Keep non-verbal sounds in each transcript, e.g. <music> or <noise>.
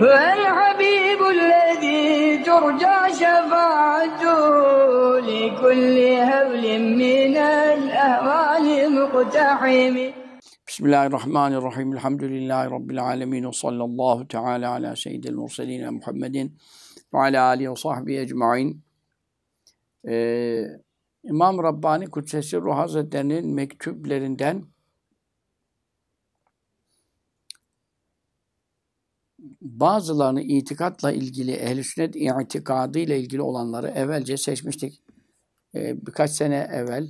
فالحبيب الذي ترجى شفاعته لكل هول من الأهوال مقتحم بسم الله الرحمن الرحيم الحمد لله رب العالمين وصلى الله تعالى على سيد المرسلين محمد وعلى آله وصحبه أجمعين ee, İmam Rabbani Kudsesi Ruh Hazretleri'nin mektuplerinden bazılarını itikatla ilgili, ehl-i sünnet itikadıyla ilgili olanları evvelce seçmiştik. E, birkaç sene evvel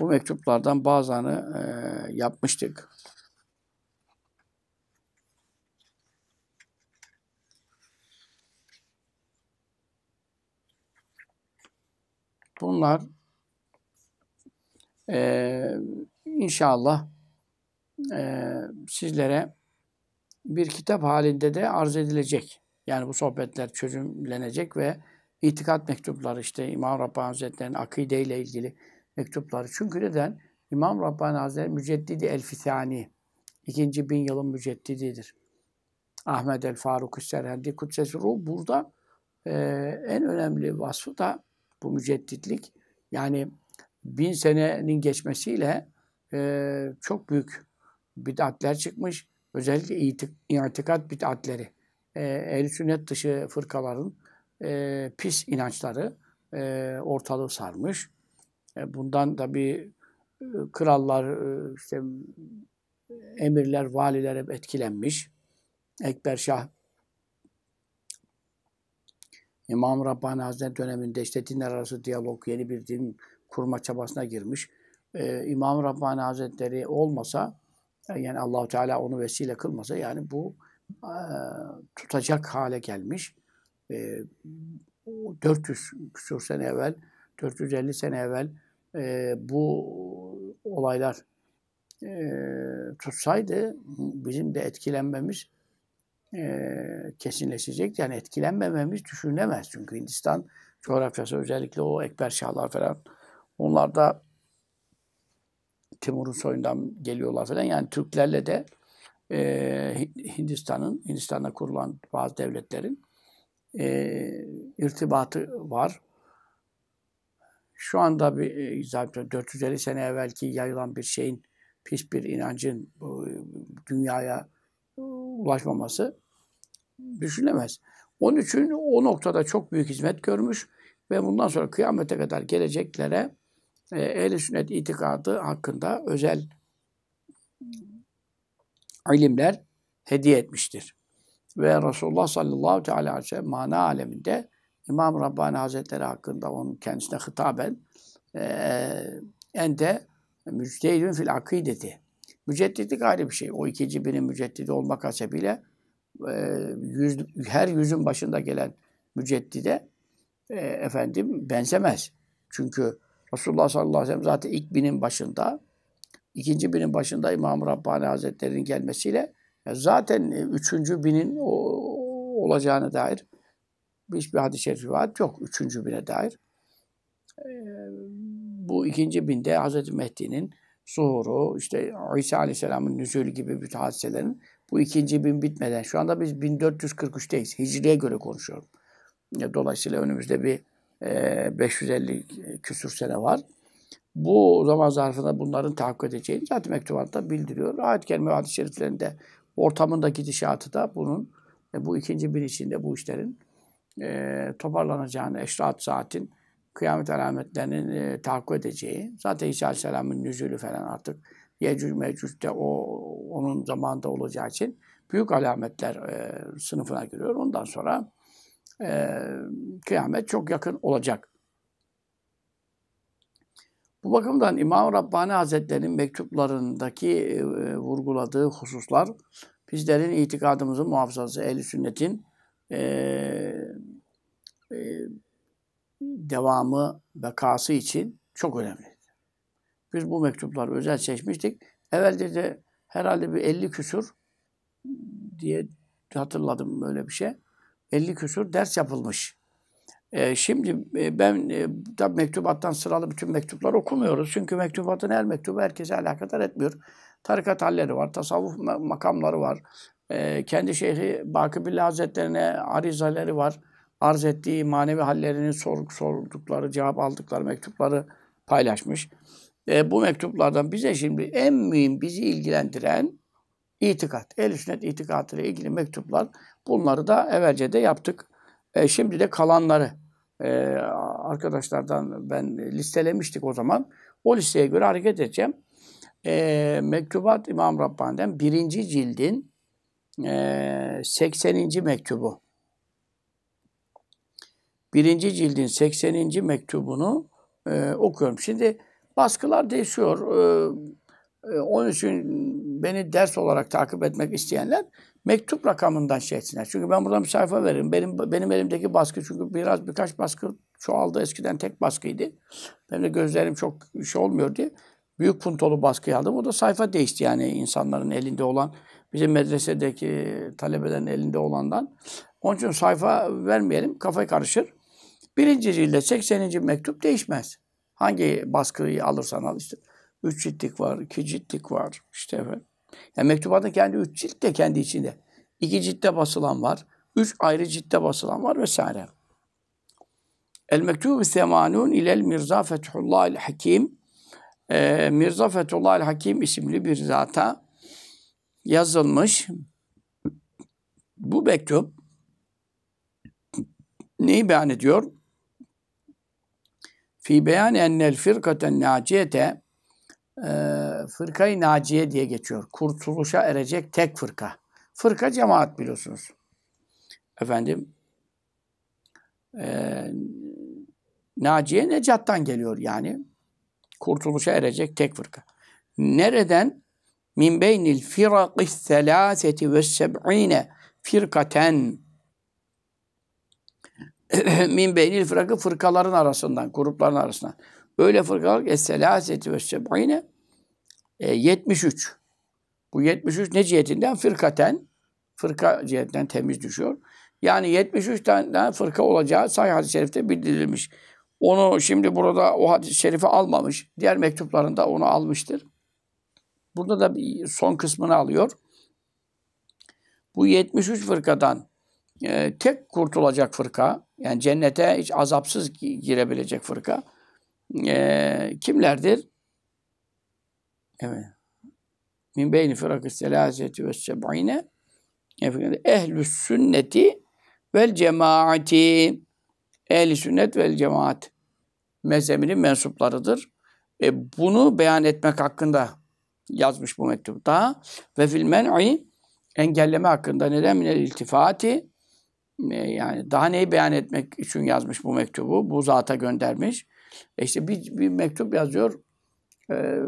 bu mektuplardan bazılarını e, yapmıştık. Bunlar e, inşallah e, sizlere bir kitap halinde de arz edilecek. Yani bu sohbetler çözümlenecek ve itikat mektupları işte İmam Rabbani Hazretleri'nin akide ile ilgili mektupları. Çünkü neden? İmam Rabbani Hazretleri müceddidi elfisani. ikinci bin yılın müceddididir. Ahmet el Faruk Serhendi Kudsesi Ruh burada e, en önemli vasfı da bu müceddidlik. Yani bin senenin geçmesiyle e, çok büyük bid'atler çıkmış özellikle itik, itikat bid'atleri, e, ehl sünnet dışı fırkaların e, pis inançları e, ortalığı sarmış. E, bundan tabi e, krallar, e, işte emirler, valiler hep etkilenmiş. Ekber Şah İmam Rabbani Hazretleri döneminde işte dinler arası diyalog, yeni bir din kurma çabasına girmiş. Ee, İmam Rabbani Hazretleri olmasa ee, yani Allahu Teala onu vesile kılmasa yani bu e, tutacak hale gelmiş. E, ee, 400 küsur sene evvel, 450 sene evvel e, bu olaylar e, tutsaydı bizim de etkilenmemiz e, kesinleşecek. Yani etkilenmememiz düşünülemez. Çünkü Hindistan coğrafyası özellikle o Ekber Şahlar falan onlar da Timur'un soyundan geliyorlar falan. Yani Türklerle de e, Hindistan'ın, Hindistan'da kurulan bazı devletlerin e, irtibatı var. Şu anda bir, e, zaten 450 sene evvelki yayılan bir şeyin, pis bir inancın dünyaya e, ulaşmaması düşünülemez. Onun için o noktada çok büyük hizmet görmüş ve bundan sonra kıyamete kadar geleceklere e, ehl sünnet itikadı hakkında özel ilimler hediye etmiştir. Ve Resulullah sallallahu teala aleyhi ve sellem mana aleminde İmam Rabbani Hazretleri hakkında onun kendisine hitaben e, en de müctehidün fil akideti. Mücedditlik ayrı bir şey. O ikinci binin müceddidi olmak hasebiyle e, yüz, her yüzün başında gelen müceddide e, efendim benzemez. Çünkü Resulullah sallallahu aleyhi ve sellem zaten ilk binin başında, ikinci binin başında İmam-ı Rabbani Hazretleri'nin gelmesiyle zaten e, üçüncü binin olacağına dair hiçbir hadis-i şerif rivayet yok üçüncü bine dair. Bu ikinci binde Hazreti Mehdi'nin zuhuru, işte İsa Aleyhisselam'ın nüzülü gibi bütün hadiselerin bu ikinci bin bitmeden, şu anda biz 1443'teyiz. Hicriye göre konuşuyorum. Dolayısıyla önümüzde bir 550 ee, küsür sene var. Bu zaman zarfında bunların tahakkuk edeceğini zaten mektubatta bildiriyor. Ayet-i Kerime ve hadis şeriflerinde ortamındaki gidişatı da bunun e, bu ikinci bin içinde bu işlerin e, toparlanacağını, eşrat saatin kıyamet alametlerinin e, tahakkuk edeceği. Zaten İsa Aleyhisselam'ın nüzülü falan artık Yecüc Mecüc'te o onun zamanında olacağı için büyük alametler e, sınıfına giriyor. Ondan sonra e, kıyamet çok yakın olacak. Bu bakımdan İmam Rabbani Hazretleri'nin mektuplarındaki e, vurguladığı hususlar bizlerin itikadımızın muhafazası, ehl sünnetin e, e, devamı, bekası için çok önemli. Biz bu mektupları özel seçmiştik. Evvelde de herhalde bir 50 küsur diye hatırladım böyle bir şey. 50 küsur ders yapılmış. E, şimdi e, ben e, tabi mektubattan sıralı bütün mektupları okumuyoruz. Çünkü mektubatın her mektubu herkese alakadar etmiyor. Tarikat halleri var, tasavvuf makamları var. E, kendi şeyhi Bakıbillah Hazretlerine arizaleri var. Arz ettiği manevi hallerini sor, sordukları, cevap aldıkları mektupları paylaşmış. E, bu mektuplardan bize şimdi en mühim bizi ilgilendiren itikat. El-i sünnet itikatı ile ilgili mektuplar Bunları da evvelce de yaptık. E, şimdi de kalanları e, arkadaşlardan ben listelemiştik o zaman. O listeye göre hareket edeceğim. E, Mektubat İmam Rabbani'den birinci cildin e, 80. mektubu. Birinci cildin 80. mektubunu e, okuyorum. Şimdi baskılar değişiyor. E, e, onun için beni ders olarak takip etmek isteyenler mektup rakamından şey etsinler. Çünkü ben buradan bir sayfa veririm. Benim benim elimdeki baskı çünkü biraz birkaç baskı çoğaldı. Eskiden tek baskıydı. Benim de gözlerim çok şey olmuyor diye. Büyük puntolu baskı aldım. O da sayfa değişti yani insanların elinde olan, bizim medresedeki talebelerin elinde olandan. Onun için sayfa vermeyelim, kafa karışır. Birinci cilde 80. mektup değişmez. Hangi baskıyı alırsan al işte. Üç ciltlik var, iki ciltlik var. İşte efendim. Yani mektubatın kendi üç cilt de kendi içinde. İki ciltte basılan var. Üç ayrı ciltte basılan var vesaire. El mektubu semanun ilel mirza fethullah el hakim. Ee, mirza fethullah el hakim isimli bir zata yazılmış. Bu mektup neyi beyan ediyor? Fi beyan ennel firkaten naciyete e, fırkayı naciye diye geçiyor. Kurtuluşa erecek tek fırka. Fırka cemaat biliyorsunuz. Efendim e, naciye necattan geliyor yani. Kurtuluşa erecek tek fırka. Nereden? Min beynil firakis selâseti ve seb'ine firkaten <clears throat> min beynil fırakı fırkaların arasından, grupların arasından. Öyle fırkalık es-selâseti ve seb'ine 73. Bu 73 ne cihetinden? Fırkaten. Fırka cihetinden temiz düşüyor. Yani 73 tane fırka olacağı sahih hadis-i şerifte bildirilmiş. Onu şimdi burada o hadis-i şerifi almamış. Diğer mektuplarında onu almıştır. Burada da bir son kısmını alıyor. Bu 73 fırkadan e, tek kurtulacak fırka, yani cennete hiç azapsız girebilecek fırka, e, kimlerdir? Evet. Min beyni fırakı selaseti ve seb'ine ehl-i sünneti vel cemaati ehl-i sünnet vel cemaat mezhebinin mensuplarıdır. E, bunu beyan etmek hakkında yazmış bu mektupta. Ve fil men'i engelleme hakkında neden minel iltifati e, yani daha neyi beyan etmek için yazmış bu mektubu? Bu zata göndermiş. E işte bir, bir mektup yazıyor. E,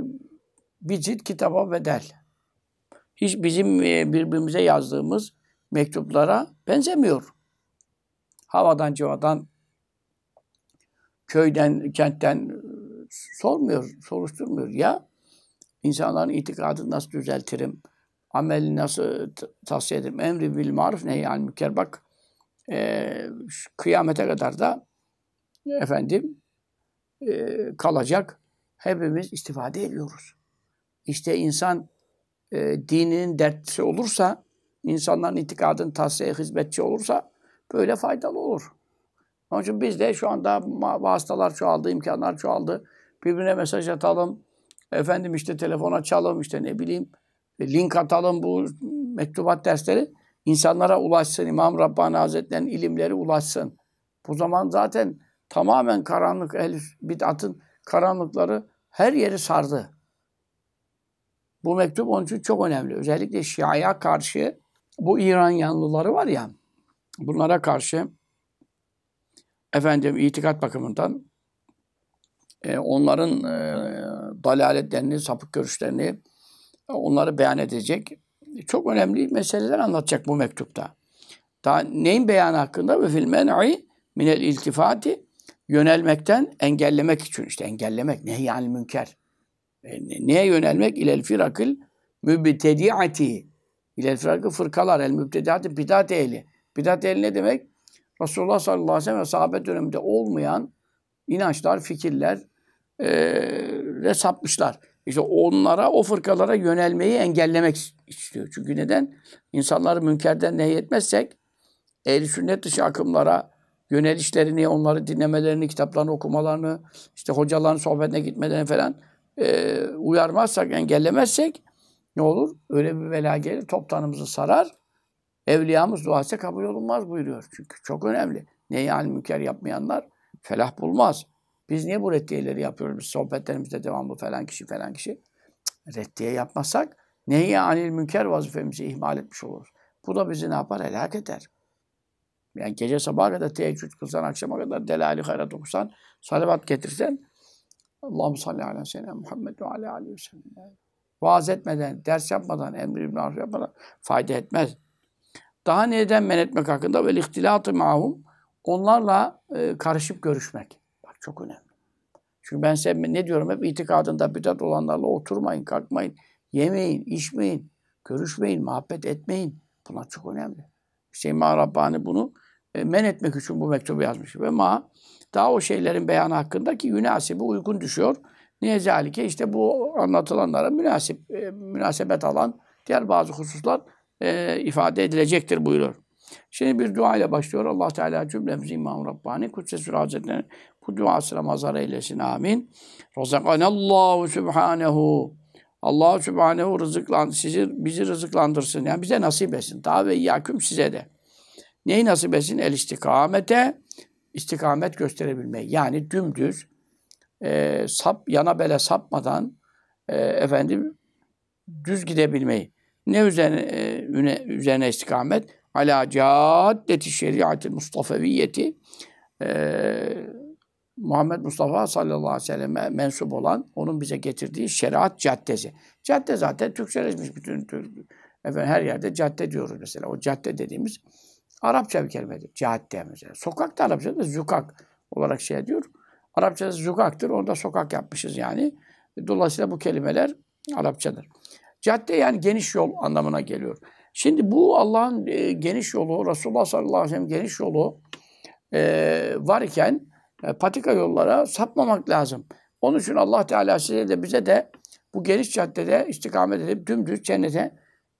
bir cilt kitaba bedel. Hiç bizim e, birbirimize yazdığımız mektuplara benzemiyor. Havadan civadan, köyden, kentten e, sormuyor, soruşturmuyor. Ya insanların itikadını nasıl düzeltirim? Ameli nasıl tavsiye ederim? Emri bil maruf neyi yani müker bak. E, kıyamete kadar da efendim e, kalacak. Hepimiz istifade ediyoruz. İşte insan e, dininin dertlisi olursa, insanların itikadını tahsiye hizmetçi olursa böyle faydalı olur. Onun için biz de şu anda vasıtalar çoğaldı, imkanlar çoğaldı. Birbirine mesaj atalım, efendim işte telefon açalım, işte ne bileyim e, link atalım bu mektubat dersleri insanlara ulaşsın. İmam Rabbani Hazretleri'nin ilimleri ulaşsın. Bu zaman zaten tamamen karanlık elif bid'atın karanlıkları her yeri sardı. Bu mektup onun için çok önemli. Özellikle Şia'ya karşı bu İran yanlıları var ya bunlara karşı efendim itikat bakımından e, onların e, dalaletlerini, sapık görüşlerini e, onları beyan edecek çok önemli meseleler anlatacak bu mektupta. Daha neyin beyanı hakkında? Ve filmeni minel iltifati yönelmekten engellemek için işte engellemek ne yani münker. E, neye yönelmek? İlel firakıl mübtediati. İlel firakıl fırkalar el mübtediati bidat ehli. Bidat ehli ne demek? Resulullah sallallahu aleyhi ve sellem ve sahabe döneminde olmayan inançlar, fikirler e, sapmışlar. İşte onlara, o fırkalara yönelmeyi engellemek istiyor. Çünkü neden? İnsanları münkerden nehyetmezsek ehli sünnet dışı akımlara yönelişlerini, onları dinlemelerini, kitaplarını okumalarını, işte hocaların sohbetine gitmelerini falan e, uyarmazsak, engellemezsek ne olur? Öyle bir bela gelir, toptanımızı sarar. Evliyamız duası kabul olunmaz buyuruyor. Çünkü çok önemli. Neyi al münker yapmayanlar felah bulmaz. Biz niye bu reddiyeleri yapıyoruz? Biz sohbetlerimizde devamlı falan kişi falan kişi. Cık, reddiye yapmasak neyi anil münker vazifemizi ihmal etmiş oluruz. Bu da bizi ne yapar? Helak eder. Yani gece sabah kadar teheccüd kılsan, akşama kadar delali hayrat okusan, salavat getirsen Allah'ım salli ala seyyidina Muhammed ve ala aleyhi ve sellem. Vaaz etmeden, ders yapmadan, emri ibn yapmadan fayda etmez. Daha neden men etmek hakkında ve ihtilatı mahum onlarla e, karışıp görüşmek. Bak çok önemli. Çünkü ben size ne diyorum hep itikadında bidat olanlarla oturmayın, kalkmayın, yemeyin, içmeyin, görüşmeyin, muhabbet etmeyin. Bunlar çok önemli. Hüseyin Ma Rabbani bunu e, men etmek için bu mektubu yazmış. Ve Ma daha o şeylerin beyanı hakkındaki yünasibi uygun düşüyor. Niye zalike? İşte bu anlatılanlara münasip, e, münasebet alan diğer bazı hususlar e, ifade edilecektir buyuruyor. Şimdi bir dua ile başlıyor. Allah Teala cümlemizi İmam Rabbani Kudsesi Hazretleri bu duasına mazhar eylesin. Amin. Razakanallahu Subhanehu Allah Sübhanehu rızıklan sizi, bizi rızıklandırsın. Yani bize nasip etsin. Ta ve yaküm size de. Neyi nasip etsin? El istikamete, istikamet gösterebilmeyi. Yani dümdüz, e, sap, yana bele sapmadan e, efendim düz gidebilmeyi. Ne üzerine, e, üzerine istikamet? Ala caddeti şeriatil mustafeviyeti. E, Muhammed Mustafa sallallahu aleyhi ve selleme mensup olan, onun bize getirdiği şeriat caddesi. Cadde zaten Türkçeleşmiş bütün Türk, efendim her yerde cadde diyoruz mesela. O cadde dediğimiz Arapça bir kelimedir. Cadde mesela. Sokak da Arapçada zukak olarak şey diyor. Arapçada zukaktır. Orada sokak yapmışız yani. Dolayısıyla bu kelimeler Arapçadır. Cadde yani geniş yol anlamına geliyor. Şimdi bu Allah'ın e, geniş yolu, Resulullah sallallahu aleyhi ve sellem geniş yolu e, varken e, patika yollara sapmamak lazım. Onun için Allah Teala size de bize de bu geniş caddede istikamet edip dümdüz cennete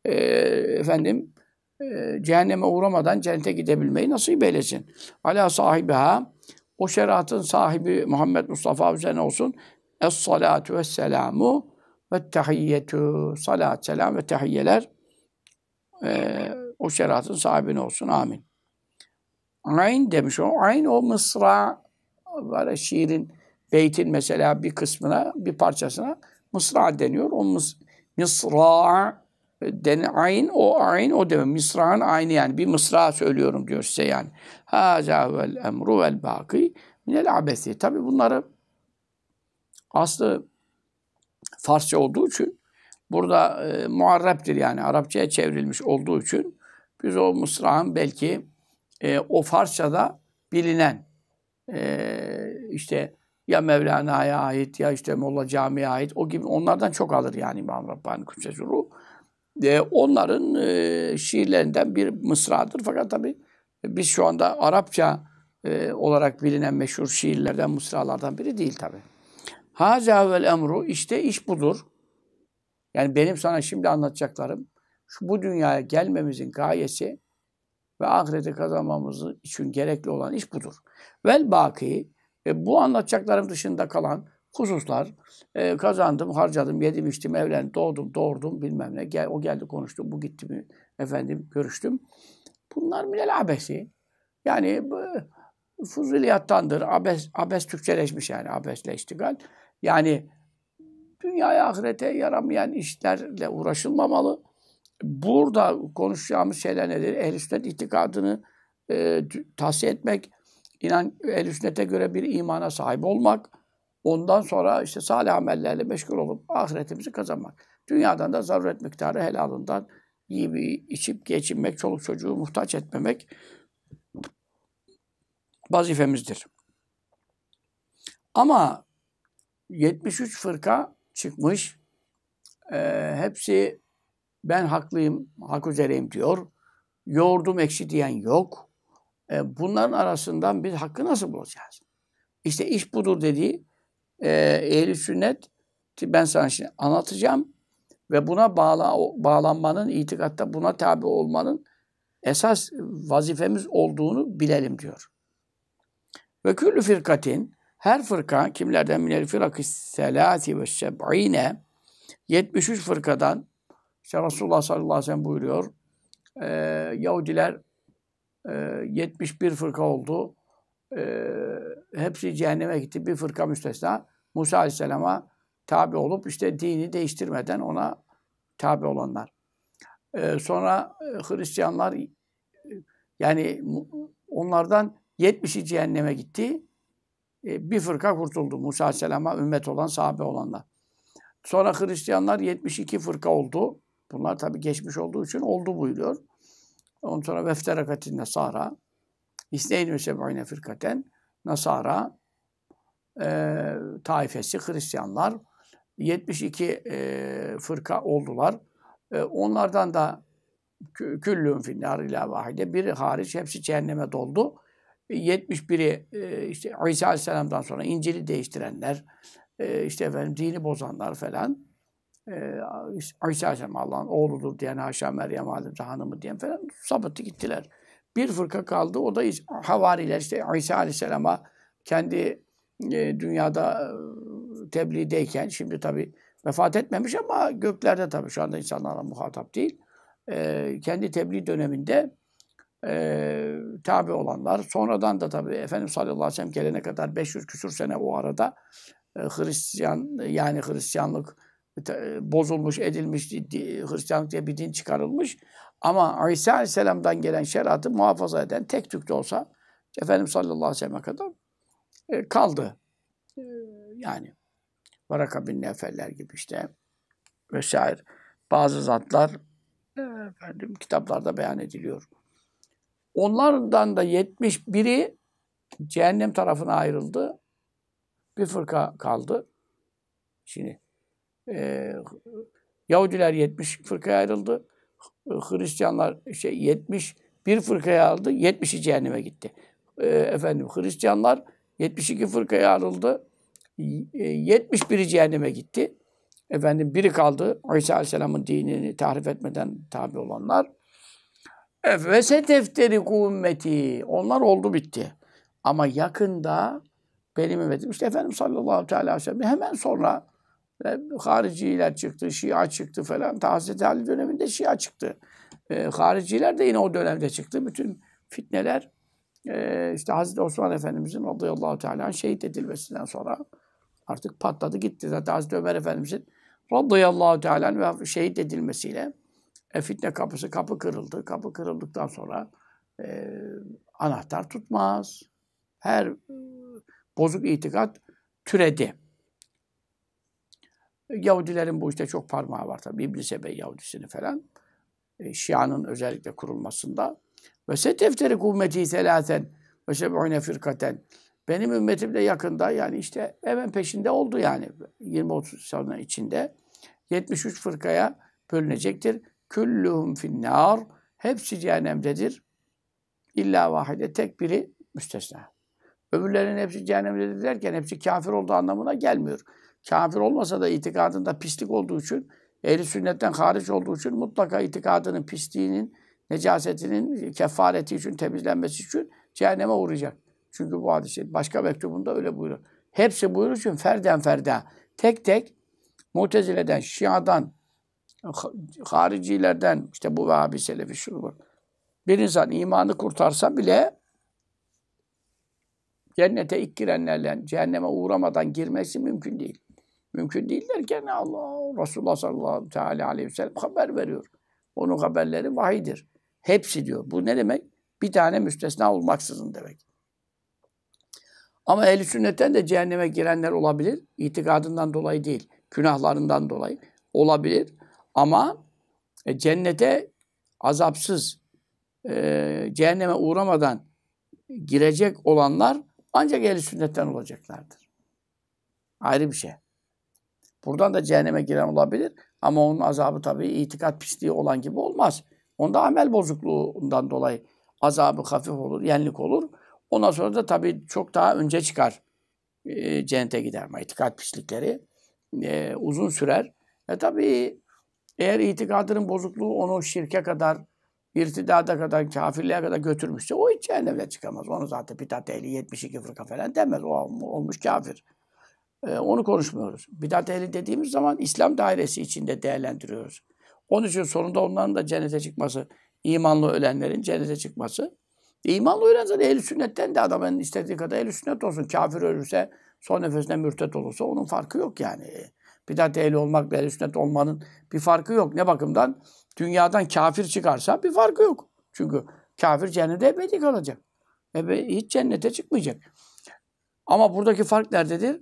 e, efendim e, cehenneme uğramadan cennete gidebilmeyi nasip eylesin. Ala sahibiha o şeriatın sahibi Muhammed Mustafa üzerine olsun. Es salatu ve selamu ve tahiyyetu. Salat, selam ve tahiyyeler e, o şeriatın sahibine olsun. Amin. Ayn demiş o. Ayn o Mısra böyle şiirin, beytin mesela bir kısmına, bir parçasına mısra deniyor. O mıs, misra e, den ayn o ayn o demek. Misra'nın aynı yani. Bir mısra söylüyorum diyor size yani. Haza vel emru vel baki minel abesi. Tabi bunları aslı Farsça olduğu için burada e, muarreptir yani Arapçaya çevrilmiş olduğu için biz o mısrağın belki e, o Farsça'da bilinen e, işte ya Mevlana'ya ait ya işte Molla Cami'ye ait o gibi onlardan çok alır yani İmam Rabbani Kudüs'e ee, e, onların e, şiirlerinden bir mısradır. Fakat tabi biz şu anda Arapça e, olarak bilinen meşhur şiirlerden, mısralardan biri değil tabi. Haza vel emru işte iş budur. Yani benim sana şimdi anlatacaklarım şu bu dünyaya gelmemizin gayesi ve ahirete kazanmamız için gerekli olan iş budur. Vel baki e, bu anlatacaklarım dışında kalan hususlar e, kazandım, harcadım, yedim, içtim, evlendim, doğdum, doğurdum bilmem ne. Gel, o geldi konuştu, bu gitti mi efendim görüştüm. Bunlar minel abesi. Yani fuzuliyattandır. Abes, abes Türkçeleşmiş yani abesle iştigal. Yani dünyaya ahirete yaramayan işlerle uğraşılmamalı. Burada konuşacağımız şeyler nedir? Ehl-i sünnet itikadını e, tavsiye etmek, inan el sünnete göre bir imana sahip olmak, ondan sonra işte salih amellerle meşgul olup ahiretimizi kazanmak. Dünyadan da zaruret miktarı helalından yiyip içip geçinmek, çoluk çocuğu muhtaç etmemek vazifemizdir. Ama 73 fırka çıkmış. E, hepsi ben haklıyım, hak üzereyim diyor. Yoğurdum ekşi diyen yok. E, bunların arasından biz hakkı nasıl bulacağız? İşte iş budur dediği e, ehli sünnet ben sana şimdi anlatacağım ve buna bağla, bağlanmanın, itikatta buna tabi olmanın esas vazifemiz olduğunu bilelim diyor. Ve küllü firkatin her fırka kimlerden minel firakı selati ve seb'ine 73 fırkadan işte Resulullah sallallahu aleyhi ve sellem buyuruyor. E, Yahudiler 71 fırka oldu. hepsi cehenneme gitti. Bir fırka müstesna. Musa Aleyhisselam'a tabi olup işte dini değiştirmeden ona tabi olanlar. sonra Hristiyanlar yani onlardan 70'i cehenneme gitti. bir fırka kurtuldu. Musa Aleyhisselam'a ümmet olan, sahabe olanlar. Sonra Hristiyanlar 72 fırka oldu. Bunlar tabi geçmiş olduğu için oldu buyuruyor. Ondan sonra vefterakatin nasara. İsneyn ve seb'ine firkaten. Nasara e, taifesi Hristiyanlar 72 e, fırka oldular. E, onlardan da küllün finnar ila vahide biri hariç hepsi cehenneme doldu. 71'i e, işte İsa Aleyhisselam'dan sonra İncil'i değiştirenler, e, işte efendim dini bozanlar falan. Ayşe Aleyhisselam Allah'ın oğludur diyen Haşa Meryem Validemiz'in hanımı diyen falan sapıttı gittiler. Bir fırka kaldı o da havariler işte İsa Aleyhisselam'a kendi e, dünyada e, tebliğdeyken şimdi tabi vefat etmemiş ama göklerde tabi şu anda insanlarla muhatap değil. E, kendi tebliğ döneminde e, tabi olanlar sonradan da tabi Efendimiz sallallahu aleyhi ve sellem gelene kadar 500 küsur sene o arada e, Hristiyan yani Hristiyanlık bozulmuş, edilmiş, Hristiyanlık diye bir din çıkarılmış. Ama İsa Aleyhisselam'dan gelen şeriatı muhafaza eden tek tük de olsa Efendimiz sallallahu aleyhi ve sellem'e kadar e, kaldı. E, yani Varaka bin Nefeller gibi işte vesaire. Bazı zatlar e, efendim, kitaplarda beyan ediliyor. Onlardan da 71'i cehennem tarafına ayrıldı. Bir fırka kaldı. Şimdi e, Yahudiler 70 fırkaya ayrıldı. Hristiyanlar şey 70 bir fırkaya ayrıldı. 70'i cehenneme gitti. E, efendim Hristiyanlar 72 fırkaya ayrıldı. E, 71'i cehenneme gitti. Efendim biri kaldı. İsa Aleyhisselam'ın dinini tahrif etmeden tabi olanlar. Efvese tefteri ümmeti. Onlar oldu bitti. Ama yakında benim ümmetim. İşte Efendimiz sallallahu aleyhi ve sellem hemen sonra hariciler çıktı, Şia çıktı falan. Ta Hazreti Ali döneminde Şia çıktı. E, hariciler de yine o dönemde çıktı. Bütün fitneler e, işte Hazreti Osman Efendimiz'in radıyallahu teala şehit edilmesinden sonra artık patladı gitti. Zaten Hazreti Ömer Efendimiz'in radıyallahu teala ve şehit edilmesiyle e, fitne kapısı, kapı kırıldı. Kapı kırıldıktan sonra e, anahtar tutmaz. Her e, bozuk itikat türedi. Yahudilerin bu işte çok parmağı var tabi İbn bey Yahudisini falan. E, Şia'nın özellikle kurulmasında. Ve se tefteri kuvmeti selaten ve seb'une firkaten. Benim ümmetimle yakında yani işte hemen peşinde oldu yani 20-30 sene içinde 73 fırkaya bölünecektir. Küllühüm finnar. Hepsi cehennemdedir. İlla vahide tek biri müstesna. Öbürlerinin hepsi cehennemdedir derken hepsi kafir olduğu anlamına gelmiyor kafir olmasa da itikadında pislik olduğu için, ehli sünnetten hariç olduğu için mutlaka itikadının pisliğinin, necasetinin kefareti için, temizlenmesi için cehenneme uğrayacak. Çünkü bu hadis başka mektubunda öyle buyuruyor. Hepsi buyurur için ferden ferda. Tek tek Mutezile'den, Şia'dan, haricilerden, işte bu Vehhabi Selefi şu bu. Bir insan imanı kurtarsa bile cennete ilk girenlerle cehenneme uğramadan girmesi mümkün değil mümkün değil derken Allah Resulullah sallallahu teala aleyhi ve sellem haber veriyor. Onun haberleri vahidir. Hepsi diyor. Bu ne demek? Bir tane müstesna olmaksızın demek. Ama ehl sünnetten de cehenneme girenler olabilir. İtikadından dolayı değil. Günahlarından dolayı olabilir. Ama e, cennete azapsız, e, cehenneme uğramadan girecek olanlar ancak ehl sünnetten olacaklardır. Ayrı bir şey. Buradan da cehenneme giren olabilir. Ama onun azabı tabii itikat pisliği olan gibi olmaz. Onda amel bozukluğundan dolayı azabı hafif olur, yenlik olur. Ondan sonra da tabii çok daha önce çıkar e, cennete gider ama itikat pislikleri e, uzun sürer. E tabii eğer itikadının bozukluğu onu şirke kadar, irtidada kadar, kafirliğe kadar götürmüşse o hiç cehennemden çıkamaz. Onu zaten bir ehli 72 fırka falan demez. O olmuş kafir. E, onu konuşmuyoruz. Bidat ehli dediğimiz zaman İslam dairesi içinde değerlendiriyoruz. Onun için sonunda onların da cennete çıkması, imanlı ölenlerin cennete çıkması. E, imanlı ölen zaten ehl sünnetten de adamın istediği kadar ehl sünnet olsun. Kafir ölürse, son nefesinde mürtet olursa onun farkı yok yani. E, bidat ehli olmak ve ehl sünnet olmanın bir farkı yok. Ne bakımdan? Dünyadan kafir çıkarsa bir farkı yok. Çünkü kafir cennete ebedi kalacak. Ebe, hiç cennete çıkmayacak. Ama buradaki fark nerededir?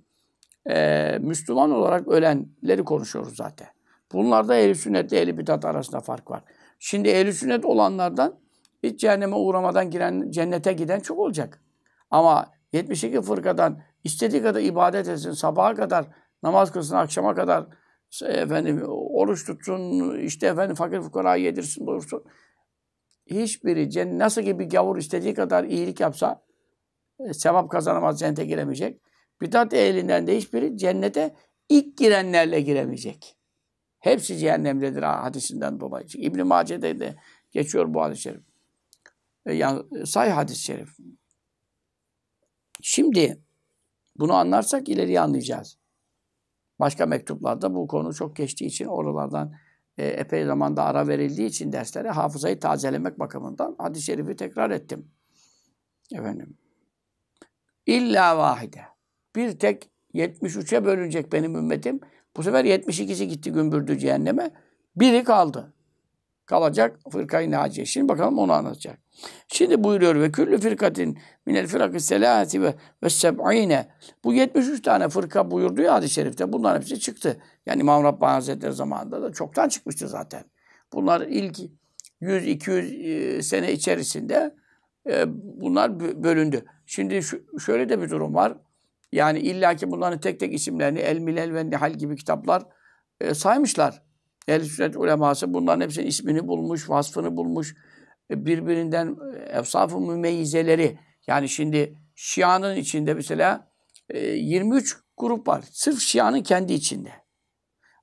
e, Müslüman olarak ölenleri konuşuyoruz zaten. Bunlarda ehl-i sünnetle ehl-i bidat arasında fark var. Şimdi ehl-i sünnet olanlardan hiç cehenneme uğramadan giren, cennete giden çok olacak. Ama 72 fırkadan istediği kadar ibadet etsin, sabaha kadar namaz kılsın, akşama kadar efendim oruç tutsun, işte efendim fakir fukara yedirsin, doyursun. Hiçbiri cennet, nasıl ki bir gavur istediği kadar iyilik yapsa e, sevap kazanamaz, cennete giremeyecek. Bidat ehlinden de hiçbiri cennete ilk girenlerle giremeyecek. Hepsi cehennemdedir ha, hadisinden dolayı. İbn-i Mace'de de geçiyor bu hadis-i şerif. E, yani, e, say hadis-i şerif. Şimdi bunu anlarsak ileriye anlayacağız. Başka mektuplarda bu konu çok geçtiği için oralardan e, epey zamanda ara verildiği için derslere hafızayı tazelemek bakımından hadis-i şerifi tekrar ettim. Efendim. İlla vahide bir tek 73'e bölünecek benim ümmetim. Bu sefer 72'si gitti gümbürdü cehenneme. Biri kaldı. Kalacak fırkayı naciye. Şimdi bakalım onu anlatacak. Şimdi buyuruyor ve küllü firkatin minel firakı selâti ve, ve seb'ine. Bu 73 tane fırka buyurdu ya hadis-i şerifte. Bunların hepsi çıktı. Yani İmam Rabbani Hazretleri zamanında da çoktan çıkmıştı zaten. Bunlar ilk 100-200 e, sene içerisinde e, bunlar bölündü. Şimdi şöyle de bir durum var. Yani illaki bunların tek tek isimlerini El Milel ve Nihal gibi kitaplar e, saymışlar. ehl Sünnet uleması bunların hepsinin ismini bulmuş, vasfını bulmuş. E, birbirinden efsaf-ı mümeyyizeleri. Yani şimdi Şia'nın içinde mesela e, 23 grup var. Sırf Şia'nın kendi içinde.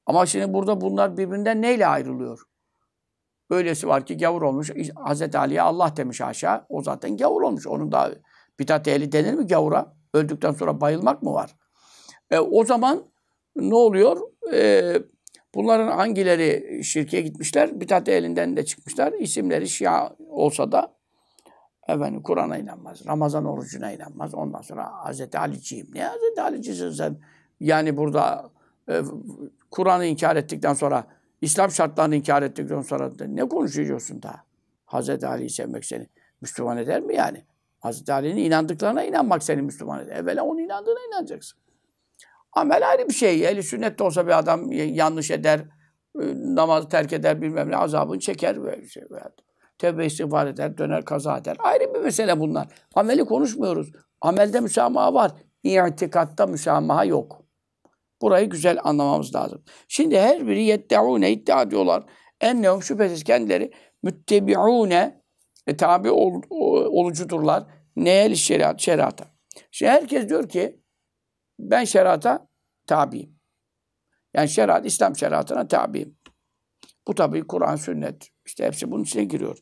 Ama şimdi burada bunlar birbirinden neyle ayrılıyor? Öylesi var ki gavur olmuş. Hz. Ali'ye Allah demiş aşağı. O zaten gavur olmuş. Onun da bidat ehli denir mi gavura? Öldükten sonra bayılmak mı var? E, o zaman ne oluyor? E, bunların hangileri şirke gitmişler? Bidat elinden de çıkmışlar. İsimleri Şia olsa da efendim Kur'an'a inanmaz, Ramazan orucuna inanmaz. Ondan sonra Hazreti Ali'ciyim. Ne Hazreti Ali'cisin sen? Yani burada e, Kur'an'ı inkar ettikten sonra, İslam şartlarını inkar ettikten sonra ne konuşuyorsun da? Hazreti Ali'yi sevmek seni Müslüman eder mi yani? Hazreti Ali'nin inandıklarına inanmak seni Müslüman eder. Evvela onun inandığına inanacaksın. Amel ayrı bir şey. Eli sünnet de olsa bir adam yanlış eder, e, namazı terk eder bilmem ne azabını çeker. Böyle şey. Tevbe istiğfar eder, döner kaza eder. Ayrı bir mesele bunlar. Ameli konuşmuyoruz. Amelde müsamaha var. İtikatta müsamaha yok. Burayı güzel anlamamız lazım. Şimdi her biri yeddeûne iddia diyorlar. Ennehum şüphesiz kendileri müttebiûne e, tabi ol, olucudurlar. Neye şeriat? Şerata. Şimdi herkes diyor ki ben şerata tabiyim. Yani şeriat, İslam şeriatına tabiyim. Bu tabi Kur'an, sünnet. İşte hepsi bunun içine giriyor.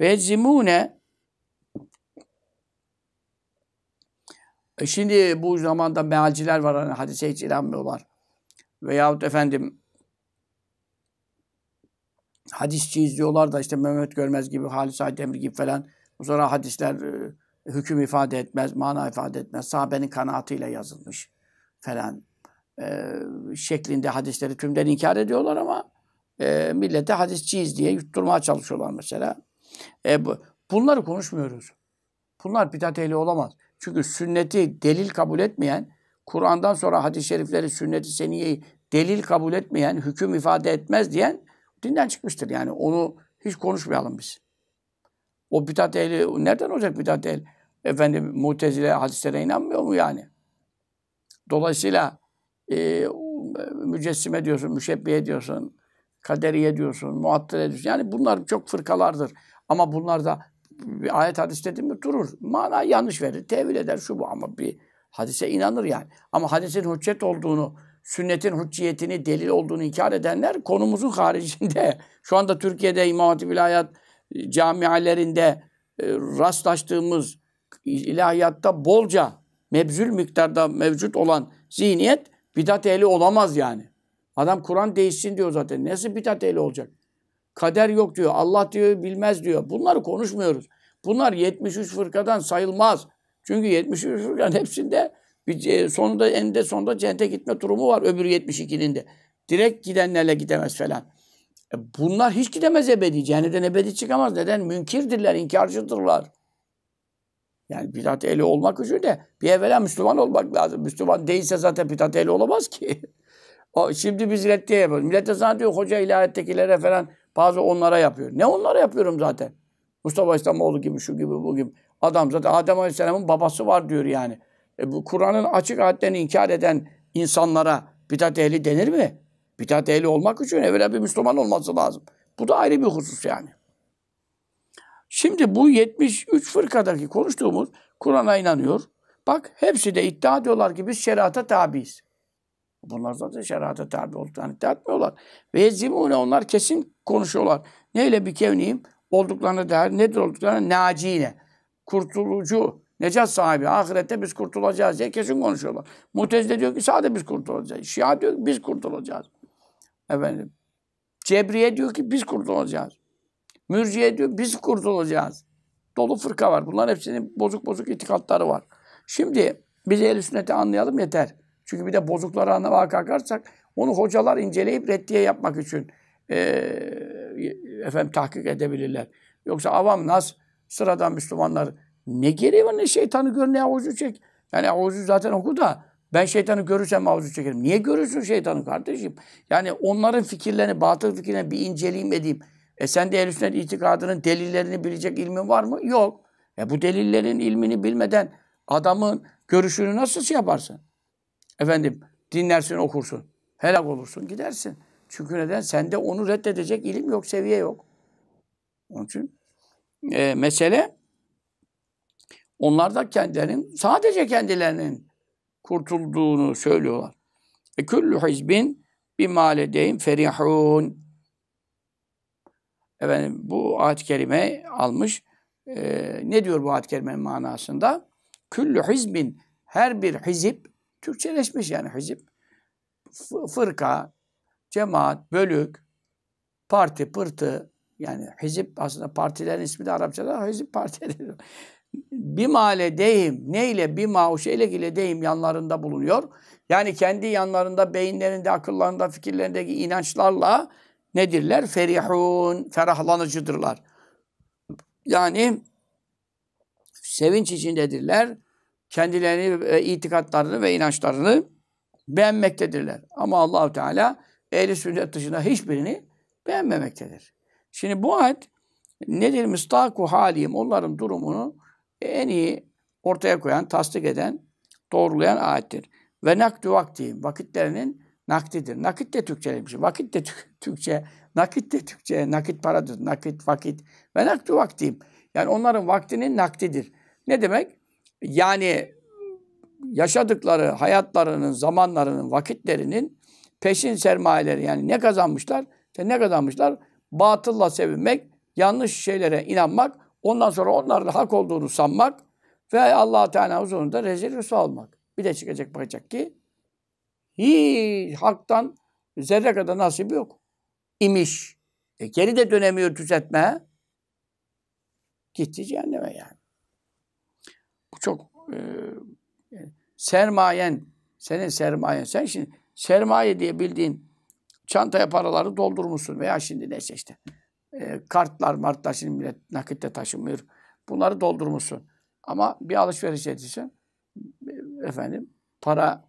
Ve zimune e şimdi bu zamanda mealciler var hani hadise hiç inanmıyorlar. Veyahut efendim hadisçi izliyorlar da işte Mehmet Görmez gibi, Halis Aydemir gibi falan. Sonra hadisler e, hüküm ifade etmez, mana ifade etmez. Sahabenin kanaatıyla yazılmış falan e, şeklinde hadisleri tümden inkar ediyorlar ama e, millete hadisçiyiz diye yutturmaya çalışıyorlar mesela. E, bu, bunları konuşmuyoruz. Bunlar bidat ehli olamaz. Çünkü sünneti delil kabul etmeyen, Kur'an'dan sonra hadis-i şerifleri, sünneti seniyeyi delil kabul etmeyen, hüküm ifade etmez diyen dinden çıkmıştır. Yani onu hiç konuşmayalım biz. O bidat ehli nereden olacak bidat ehli? Efendim mutezile hadislere inanmıyor mu yani? Dolayısıyla e, mücessime diyorsun, müşebbiye diyorsun, kaderiye diyorsun, muattile diyorsun. Yani bunlar çok fırkalardır. Ama bunlar da bir ayet hadis dedi mi durur. Mana yanlış verir, tevil eder şu bu ama bir hadise inanır yani. Ama hadisin hüccet olduğunu, sünnetin hücciyetini, delil olduğunu inkar edenler konumuzun haricinde. <laughs> Şu anda Türkiye'de İmam Hatip Vilayet e, camialerinde e, rastlaştığımız ilahiyatta bolca mebzül miktarda mevcut olan zihniyet bidat ehli olamaz yani. Adam Kur'an değişsin diyor zaten. Nasıl bidat ehli olacak? Kader yok diyor. Allah diyor bilmez diyor. Bunları konuşmuyoruz. Bunlar 73 fırkadan sayılmaz. Çünkü 73 fırkanın hepsinde bir sonunda eninde sonunda cennete gitme durumu var öbür 72'nin de. Direkt gidenlerle gidemez falan. E bunlar hiç gidemez ebedi. Cehennemden ebedi çıkamaz. Neden? Münkirdirler, inkarcıdırlar. Yani bidat ehli olmak için de bir evvela Müslüman olmak lazım. Müslüman değilse zaten bidat ehli olamaz ki. <laughs> o, şimdi biz reddiye yapıyoruz. Millet de diyor hoca ilahiyettekilere falan bazı onlara yapıyor. Ne onlara yapıyorum zaten? Mustafa İslamoğlu gibi, şu gibi, bu gibi. Adam zaten Adem Aleyhisselam'ın babası var diyor yani. E, bu Kur'an'ın açık ayetlerini inkar eden insanlara bidat ehli denir mi? Bidat ehli olmak için evvela bir Müslüman olması lazım. Bu da ayrı bir husus yani. Şimdi bu 73 fırkadaki konuştuğumuz Kur'an'a inanıyor. Bak hepsi de iddia ediyorlar ki biz şerata tabiiz. Bunlar zaten şerata tabi olduklarını iddia etmiyorlar. Ve Zimune onlar kesin konuşuyorlar. Neyle bir kevniyim? Olduklarına değer nedir olduklarına? Naciyle. Kurtulucu, necat sahibi. Ahirette biz kurtulacağız diye kesin konuşuyorlar. Mutezile diyor ki sadece biz kurtulacağız. Şia diyor ki biz kurtulacağız. Efendim. Cebriye diyor ki biz kurtulacağız. Mürciye diyor biz kurtulacağız. Dolu fırka var. Bunların hepsinin bozuk bozuk itikatları var. Şimdi biz el sünneti anlayalım yeter. Çünkü bir de bozukları anlamaya kalkarsak onu hocalar inceleyip reddiye yapmak için e, efendim tahkik edebilirler. Yoksa avam nasıl sıradan Müslümanlar ne gereği var ne şeytanı gör ne avucu çek. Yani avucu zaten oku da ben şeytanı görürsem avucu çekerim. Niye görürsün şeytanı kardeşim? Yani onların fikirlerini, batıl fikirlerini bir inceleyeyim edeyim. E sen de ehl sünnet itikadının delillerini bilecek ilmin var mı? Yok. E bu delillerin ilmini bilmeden adamın görüşünü nasıl şey yaparsın? Efendim dinlersin okursun. Helak olursun gidersin. Çünkü neden? Sende onu reddedecek ilim yok, seviye yok. Onun için e, mesele onlar da kendilerinin, sadece kendilerinin kurtulduğunu söylüyorlar. E küllü hizbin bimaledeyim ferihun. Efendim bu ayet-i kerime almış. Ee, ne diyor bu ayet-i kerimenin manasında? Küllü hizbin her bir hizip Türkçeleşmiş yani hizip. Fırka, cemaat, bölük, parti, pırtı yani hizip aslında partilerin ismi de Arapçada <laughs> hizip parti Bir Bimale deyim, neyle bima o şeyle ile deyim yanlarında bulunuyor. Yani kendi yanlarında, beyinlerinde, akıllarında, fikirlerindeki inançlarla nedirler? Ferihun, ferahlanıcıdırlar. Yani sevinç içindedirler. Kendilerini itikatlarını ve inançlarını beğenmektedirler. Ama Allahu Teala ehli sünnet dışında hiçbirini beğenmemektedir. Şimdi bu ayet nedir? Müstaku halim onların durumunu en iyi ortaya koyan, tasdik eden, doğrulayan ayettir. Ve nakdu vakti vakitlerinin nakdidir. Nakit de Türkçe Türkçelemiş. Vakit de Türkçe, nakit de Türkçe, nakit paradır. Nakit, vakit ve nakdu vaktiyim Yani onların vaktinin nakdidir. Ne demek? Yani yaşadıkları hayatlarının, zamanlarının, vakitlerinin peşin sermayeleri yani ne kazanmışlar? İşte ne kazanmışlar? Batılla sevinmek, yanlış şeylere inanmak, ondan sonra onların hak olduğunu sanmak ve Allah Teala huzurunda rezil rüsva olmak. Bir de çıkacak bakacak ki hiç haktan zerre kadar nasip yok. İmiş. E geri de dönemiyor düzeltme. Gitti cehenneme yani. Bu çok e, sermayen, senin sermayen. Sen şimdi sermaye diye bildiğin çantaya paraları doldurmuşsun veya şimdi neyse işte e, kartlar, martlar şimdi millet nakitte taşımıyor. Bunları doldurmuşsun. Ama bir alışveriş ediyorsun. E, efendim para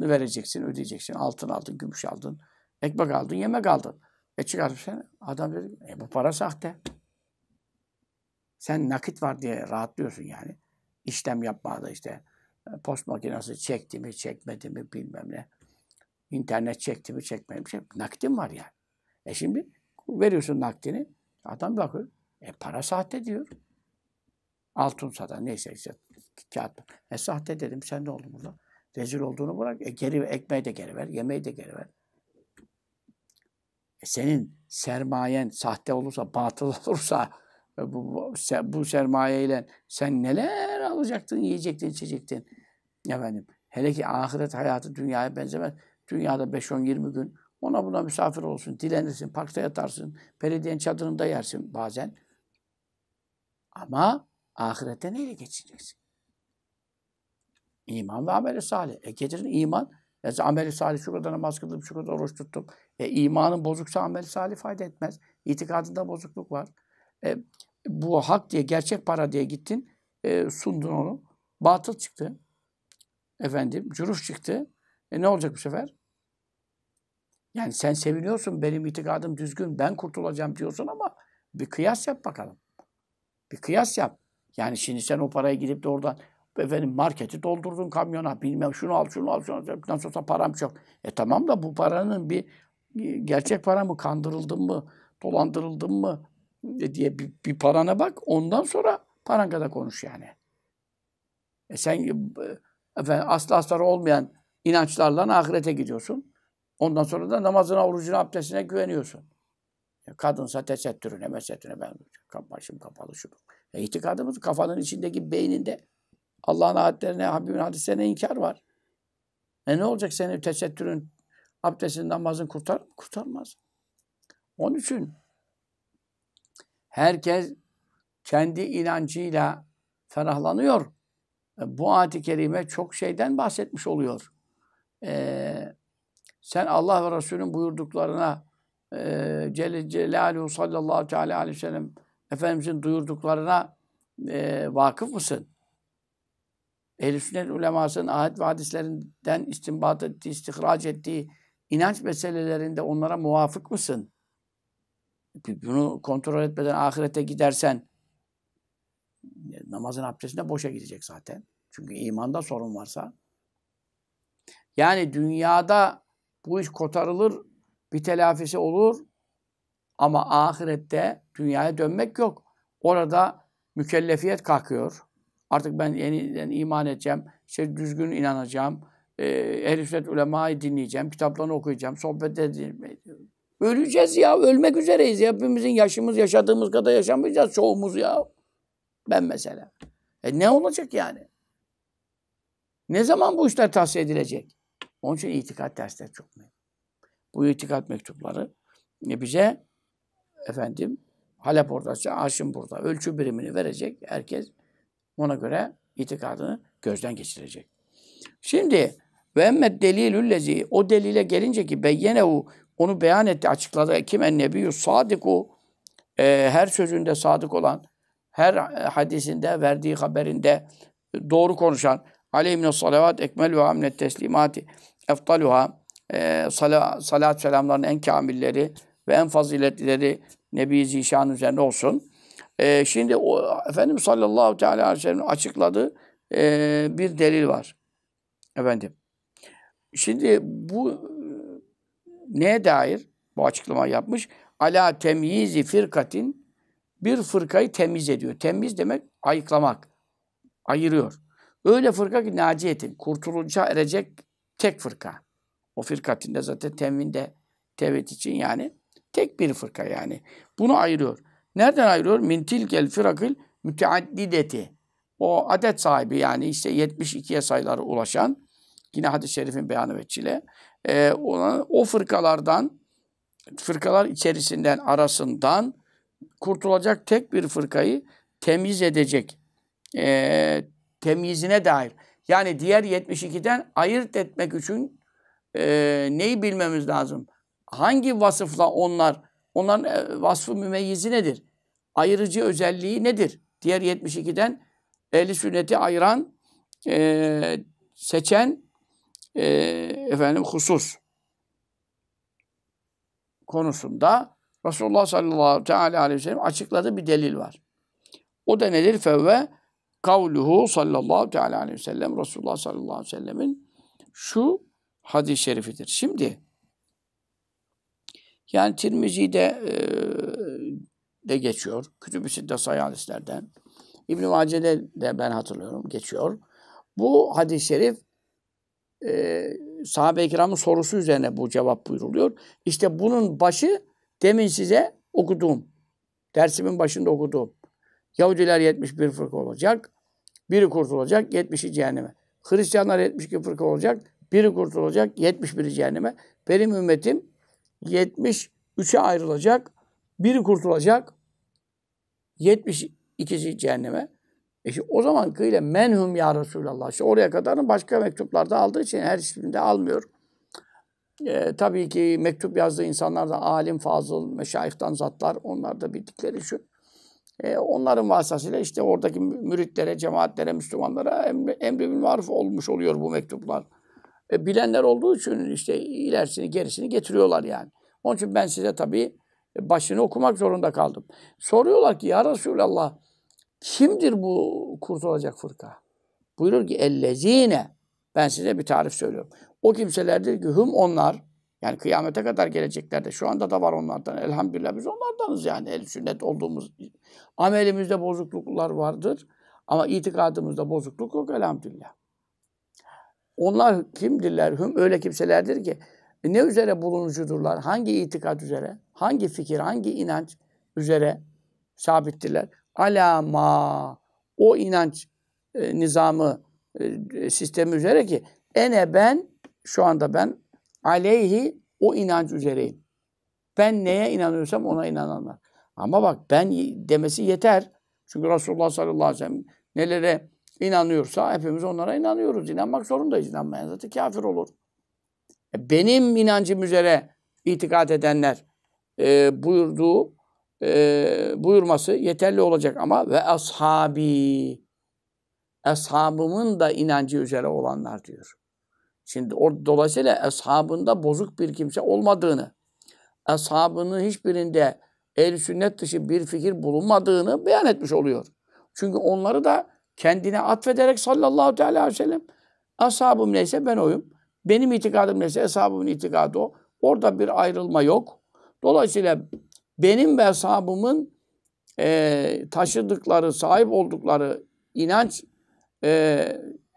vereceksin, ödeyeceksin. Altın aldın, gümüş aldın, ekmek aldın, yemek aldın. E çıkartıp sen adam dedi e bu para sahte. Sen nakit var diye rahatlıyorsun yani. İşlem yapmadı işte e, post makinesi çekti mi çekmedi mi bilmem ne. İnternet çekti mi çekmedi mi. Şey, nakitin var yani. E şimdi veriyorsun nakdini. Adam bakıyor. E para sahte diyor. Altın satan neyse işte kağıt. E sahte dedim sen ne oldu burada? Rezil olduğunu bırak. E, geri ekmeği de geri ver, yemeği de geri ver. E, senin sermayen sahte olursa, batıl <laughs> olursa e, bu, bu, bu sermayeyle sen neler alacaktın, yiyecektin, içecektin. Efendim, hele ki ahiret hayatı dünyaya benzemez. Dünyada 5-10-20 gün ona buna misafir olsun, dilenirsin, parkta yatarsın, belediyenin çadırında yersin bazen. Ama ahirette neyle geçeceksin? İman ve ameli salih. E getirin iman. E ameli salih şu kadar namaz kıldım, şu kadar oruç tuttum. E imanın bozuksa ameli salih fayda etmez. İtikadında bozukluk var. E, bu hak diye, gerçek para diye gittin, e, sundun onu. Batıl çıktı. Efendim, cüruf çıktı. E ne olacak bu sefer? Yani sen seviniyorsun, benim itikadım düzgün, ben kurtulacağım diyorsun ama bir kıyas yap bakalım. Bir kıyas yap. Yani şimdi sen o parayı gidip de oradan Efendim marketi doldurdun kamyona bilmem şunu al şunu al şunu al. Nasıl olsa param çok. E tamam da bu paranın bir e, gerçek para mı kandırıldın mı dolandırıldın mı e, diye bir, bir parana bak ondan sonra paran kadar konuş yani. E sen e, efendim, asla astarı olmayan inançlarla ahirete gidiyorsun. Ondan sonra da namazına, orucuna, abdestine güveniyorsun. Kadınsa tesettürüne, mesettürüne ben başım kapalı şu. E itikadımız kafanın içindeki beyninde Allah'ın ayetlerine, Habibin hadislerine inkar var. E ne olacak senin tesettürün, abdestin, namazın kurtar Kurtarmaz. Onun için herkes kendi inancıyla ferahlanıyor. E bu ayet-i kerime çok şeyden bahsetmiş oluyor. E, sen Allah ve Resul'ün buyurduklarına e, Celle Celaluhu sallallahu teala aleyhi ve sellem Efendimizin duyurduklarına e, vakıf mısın? ehl sünnet ulemasının ahet ve hadislerinden istinbat ettiği, istihraç ettiği inanç meselelerinde onlara muvafık mısın? Bunu kontrol etmeden ahirete gidersen namazın abdestine boşa gidecek zaten. Çünkü imanda sorun varsa. Yani dünyada bu iş kotarılır, bir telafisi olur ama ahirette dünyaya dönmek yok. Orada mükellefiyet kalkıyor. Artık ben yeniden iman edeceğim. İşte düzgün inanacağım. E, ehl ulemayı dinleyeceğim. Kitaplarını okuyacağım. Sohbet edeceğim. Öleceğiz ya. Ölmek üzereyiz. Hepimizin yaşımız yaşadığımız kadar yaşamayacağız çoğumuz ya. Ben mesela. E ne olacak yani? Ne zaman bu işler tavsiye edilecek? Onun için itikat dersleri çok önemli. Bu itikat mektupları e, bize efendim Halep orada, Haşim burada. Ölçü birimini verecek. Herkes ona göre itikadını gözden geçirecek. Şimdi ve emmet delilüllezi o delile gelince ki beyyenehu onu beyan etti, açıkladı. Kim en nebiyyü sadiku e, her sözünde sadık olan, her e, hadisinde, verdiği haberinde doğru konuşan aleyhimne salavat ekmel ve amnet teslimati eftaluha e, sala, salat selamların en kamilleri ve en faziletlileri Nebi Zişan üzerine olsun. E, şimdi o, Efendimiz sallallahu teala aleyhi ve sellem açıkladığı e, bir delil var. Efendim. Şimdi bu neye dair bu açıklama yapmış? Ala temyizi firkatin bir fırkayı temiz ediyor. Temiz demek ayıklamak, ayırıyor. Öyle fırka ki naciyetin, kurtulunca erecek tek fırka. O firkatinde zaten temvinde tevhid için yani tek bir fırka yani. Bunu ayırıyor. Nereden ayırıyor? Min tilkel firakil müteaddideti. O adet sahibi yani işte 72'ye sayıları ulaşan yine hadis-i şerifin beyanı ve çile. E, ona, o fırkalardan fırkalar içerisinden arasından kurtulacak tek bir fırkayı temiz edecek. E, temyizine dair. Yani diğer 72'den ayırt etmek için e, neyi bilmemiz lazım? Hangi vasıfla onlar, onların e, vasfı mümeyyizi nedir? Ayrıcı özelliği nedir? Diğer 72'den ehli sünneti ayıran e, seçen e, efendim husus konusunda Resulullah sallallahu teala aleyhi ve sellem açıkladığı bir delil var. O da nedir? Fevve kavluhu sallallahu teala aleyhi ve sellem Resulullah sallallahu aleyhi ve sellemin şu hadis-i şerifidir. Şimdi yani Tirmizi'de e, de geçiyor. Kütüb-i Sitte sayı hadislerden. İbn-i Mace'de de ben hatırlıyorum geçiyor. Bu hadis-i şerif e, sahabe-i kiramın sorusu üzerine bu cevap buyuruluyor. İşte bunun başı demin size okuduğum, dersimin başında okuduğum. Yahudiler 71 fırka olacak, biri kurtulacak, 70'i cehenneme. Hristiyanlar 72 fırka olacak, biri kurtulacak, 71'i cehenneme. Benim ümmetim 73'e ayrılacak, biri kurtulacak, 72'si cehenneme. E işte o zaman kıyla menhum ya Resulallah. İşte oraya kadarını başka mektuplarda aldığı için her isminde almıyor. E, tabii ki mektup yazdığı insanlar da alim, fazıl, meşayihtan zatlar. Onlar da bildikleri şu. E, onların vasıtasıyla işte oradaki müritlere, cemaatlere, Müslümanlara emri, emri bil maruf olmuş oluyor bu mektuplar. E, bilenler olduğu için işte ilerisini gerisini getiriyorlar yani. Onun için ben size tabii başını okumak zorunda kaldım. Soruyorlar ki ya Resulallah kimdir bu kurtulacak fırka? Buyurur ki ellezine ben size bir tarif söylüyorum. O kimselerdir ki hüm onlar yani kıyamete kadar geleceklerde. şu anda da var onlardan. Elhamdülillah biz onlardanız yani el sünnet olduğumuz. Amelimizde bozukluklar vardır ama itikadımızda bozukluk yok elhamdülillah. Onlar kimdirler? Hüm öyle kimselerdir ki ne üzere bulunucudurlar? Hangi itikat üzere? Hangi fikir, hangi inanç üzere sabittirler? Alama o inanç e, nizamı e, sistemi üzere ki ene ben şu anda ben aleyhi o inanç üzereyim. Ben neye inanıyorsam ona inananlar. Ama bak ben demesi yeter. Çünkü Resulullah sallallahu aleyhi ve sellem nelere inanıyorsa hepimiz onlara inanıyoruz. İnanmak zorundayız. İnanmayan zaten kafir olur. E, benim inancım üzere itikat edenler e, buyurduğu e, buyurması yeterli olacak ama ve ashabi ashabımın da inancı üzere olanlar diyor. Şimdi o, dolayısıyla ashabında bozuk bir kimse olmadığını, ashabının hiçbirinde el sünnet dışı bir fikir bulunmadığını beyan etmiş oluyor. Çünkü onları da kendine atfederek sallallahu teala aleyhi ve sellem ashabım neyse ben oyum. Benim itikadım neyse eshabımın itikadı o. Orada bir ayrılma yok. Dolayısıyla benim ve ashabımın e, taşıdıkları, sahip oldukları inanç e,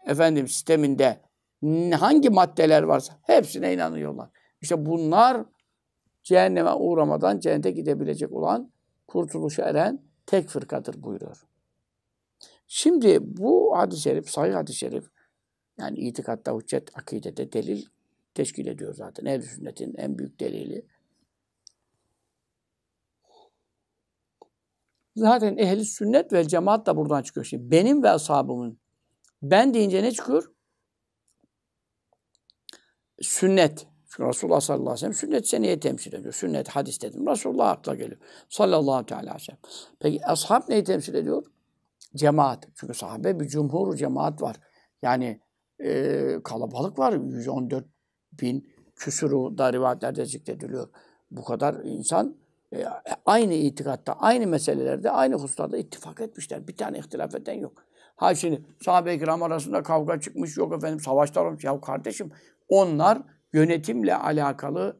efendim sisteminde hangi maddeler varsa hepsine inanıyorlar. İşte bunlar cehenneme uğramadan cennete gidebilecek olan kurtuluşa eren tek fırkadır buyuruyor. Şimdi bu hadis-i şerif, sahih hadis-i şerif yani itikatta, hüccet, akidede delil teşkil ediyor zaten. Ehl-i sünnetin en büyük delili. Zaten ehli sünnet ve cemaat da buradan çıkıyor. Şimdi benim ve ashabımın ben deyince ne çıkıyor? Sünnet. Çünkü Resulullah sallallahu aleyhi ve sellem sünnet seneye temsil ediyor. Sünnet, hadis dedim. Resulullah akla geliyor. Sallallahu aleyhi ve sellem. Peki ashab neyi temsil ediyor? Cemaat. Çünkü sahabe bir cumhur cemaat var. Yani e, kalabalık var. 114 bin küsuru da rivayetlerde zikrediliyor. Bu kadar insan e, aynı itikatta, aynı meselelerde, aynı hususlarda ittifak etmişler. Bir tane ihtilaf eden yok. Ha şimdi sahabe-i kiram arasında kavga çıkmış, yok efendim savaşlar olmuş. Ya kardeşim onlar yönetimle alakalı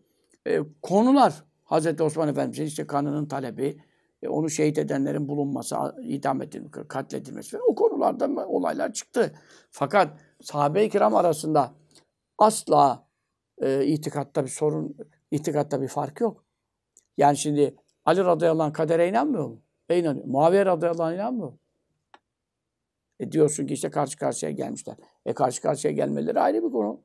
e, konular. Hazreti Osman Efendimiz'in işte kanının talebi, e, onu şehit edenlerin bulunması, idam edilmesi, katledilmesi o konularda olaylar çıktı. Fakat sahabe-i kiram arasında asla e, itikatta bir sorun, itikatta bir fark yok. Yani şimdi Ali radıyallahu anh kadere inanmıyor mu? E inanıyor. Muaviye radıyallahu anh inanmıyor E diyorsun ki işte karşı karşıya gelmişler. E karşı karşıya gelmeleri ayrı bir konu.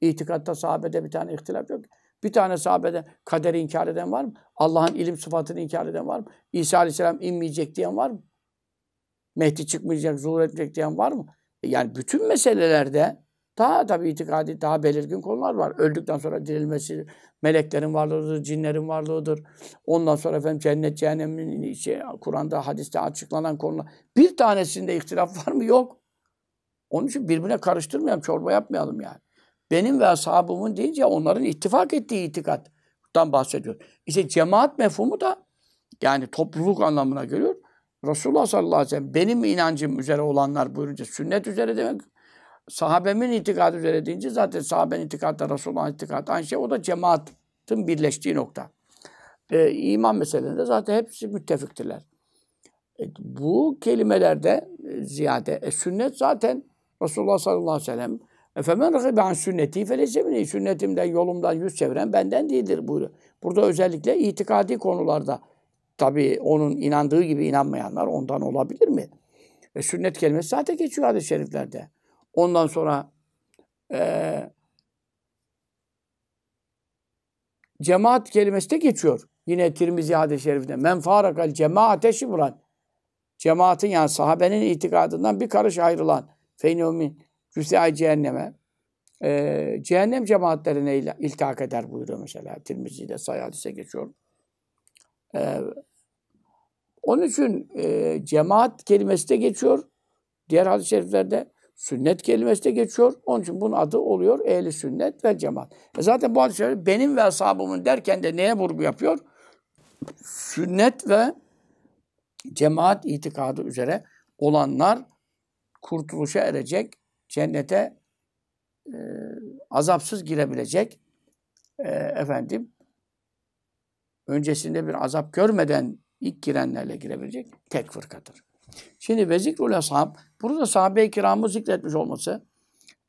İtikatta sahabede bir tane ihtilaf yok. Bir tane sahabede kaderi inkar eden var mı? Allah'ın ilim sıfatını inkar eden var mı? İsa aleyhisselam inmeyecek diyen var mı? Mehdi çıkmayacak, zuhur etmeyecek diyen var mı? E, yani bütün meselelerde daha tabii itikadi daha belirgin konular var. Öldükten sonra dirilmesi, meleklerin varlığıdır, cinlerin varlığıdır. Ondan sonra efendim cennet, cehennemin şey, Kur'an'da, hadiste açıklanan konular. Bir tanesinde ihtilaf var mı? Yok. Onun için birbirine karıştırmayalım, çorba yapmayalım yani. Benim ve ashabımın deyince onların ittifak ettiği itikattan bahsediyor. İşte cemaat mefhumu da yani topluluk anlamına geliyor. Resulullah sallallahu aleyhi ve sellem benim inancım üzere olanlar buyurunca sünnet üzere demek sahabemin itikadı üzere deyince zaten sahabenin itikadı da Resulullah'ın itikadı aynı şey. O da cemaatin birleştiği nokta. E, iman meselesinde zaten hepsi müttefiktirler. E, bu kelimelerde e, ziyade e, sünnet zaten Resulullah sallallahu aleyhi ve sellem Efemen rakibe an sünneti felesemini sünnetimden yolumdan yüz çeviren benden değildir buyuruyor. Burada özellikle itikadi konularda tabi onun inandığı gibi inanmayanlar ondan olabilir mi? E, sünnet kelimesi zaten geçiyor hadis-i şeriflerde. Ondan sonra e, cemaat kelimesi de geçiyor. Yine Tirmizi hadis-i şerifinde. Men farakal cemaate şibran. Cemaatin yani sahabenin itikadından bir karış ayrılan fenomin cüsey cehenneme e, cehennem cemaatlerine il iltihak eder buyuruyor mesela. Tirmizi'de sayı hadise geçiyor. E, onun için e, cemaat kelimesi de geçiyor. Diğer hadis-i şeriflerde Sünnet kelimesi de geçiyor. Onun için bunun adı oluyor ehli sünnet ve cemaat. E zaten bu hadis benim ve ashabımın derken de neye vurgu yapıyor? Sünnet ve cemaat itikadı üzere olanlar kurtuluşa erecek, cennete e, azapsız girebilecek e, efendim öncesinde bir azap görmeden ilk girenlerle girebilecek tek fırkadır. Şimdi ve zikrul ashab, burada sahabe-i kiramı zikretmiş olması,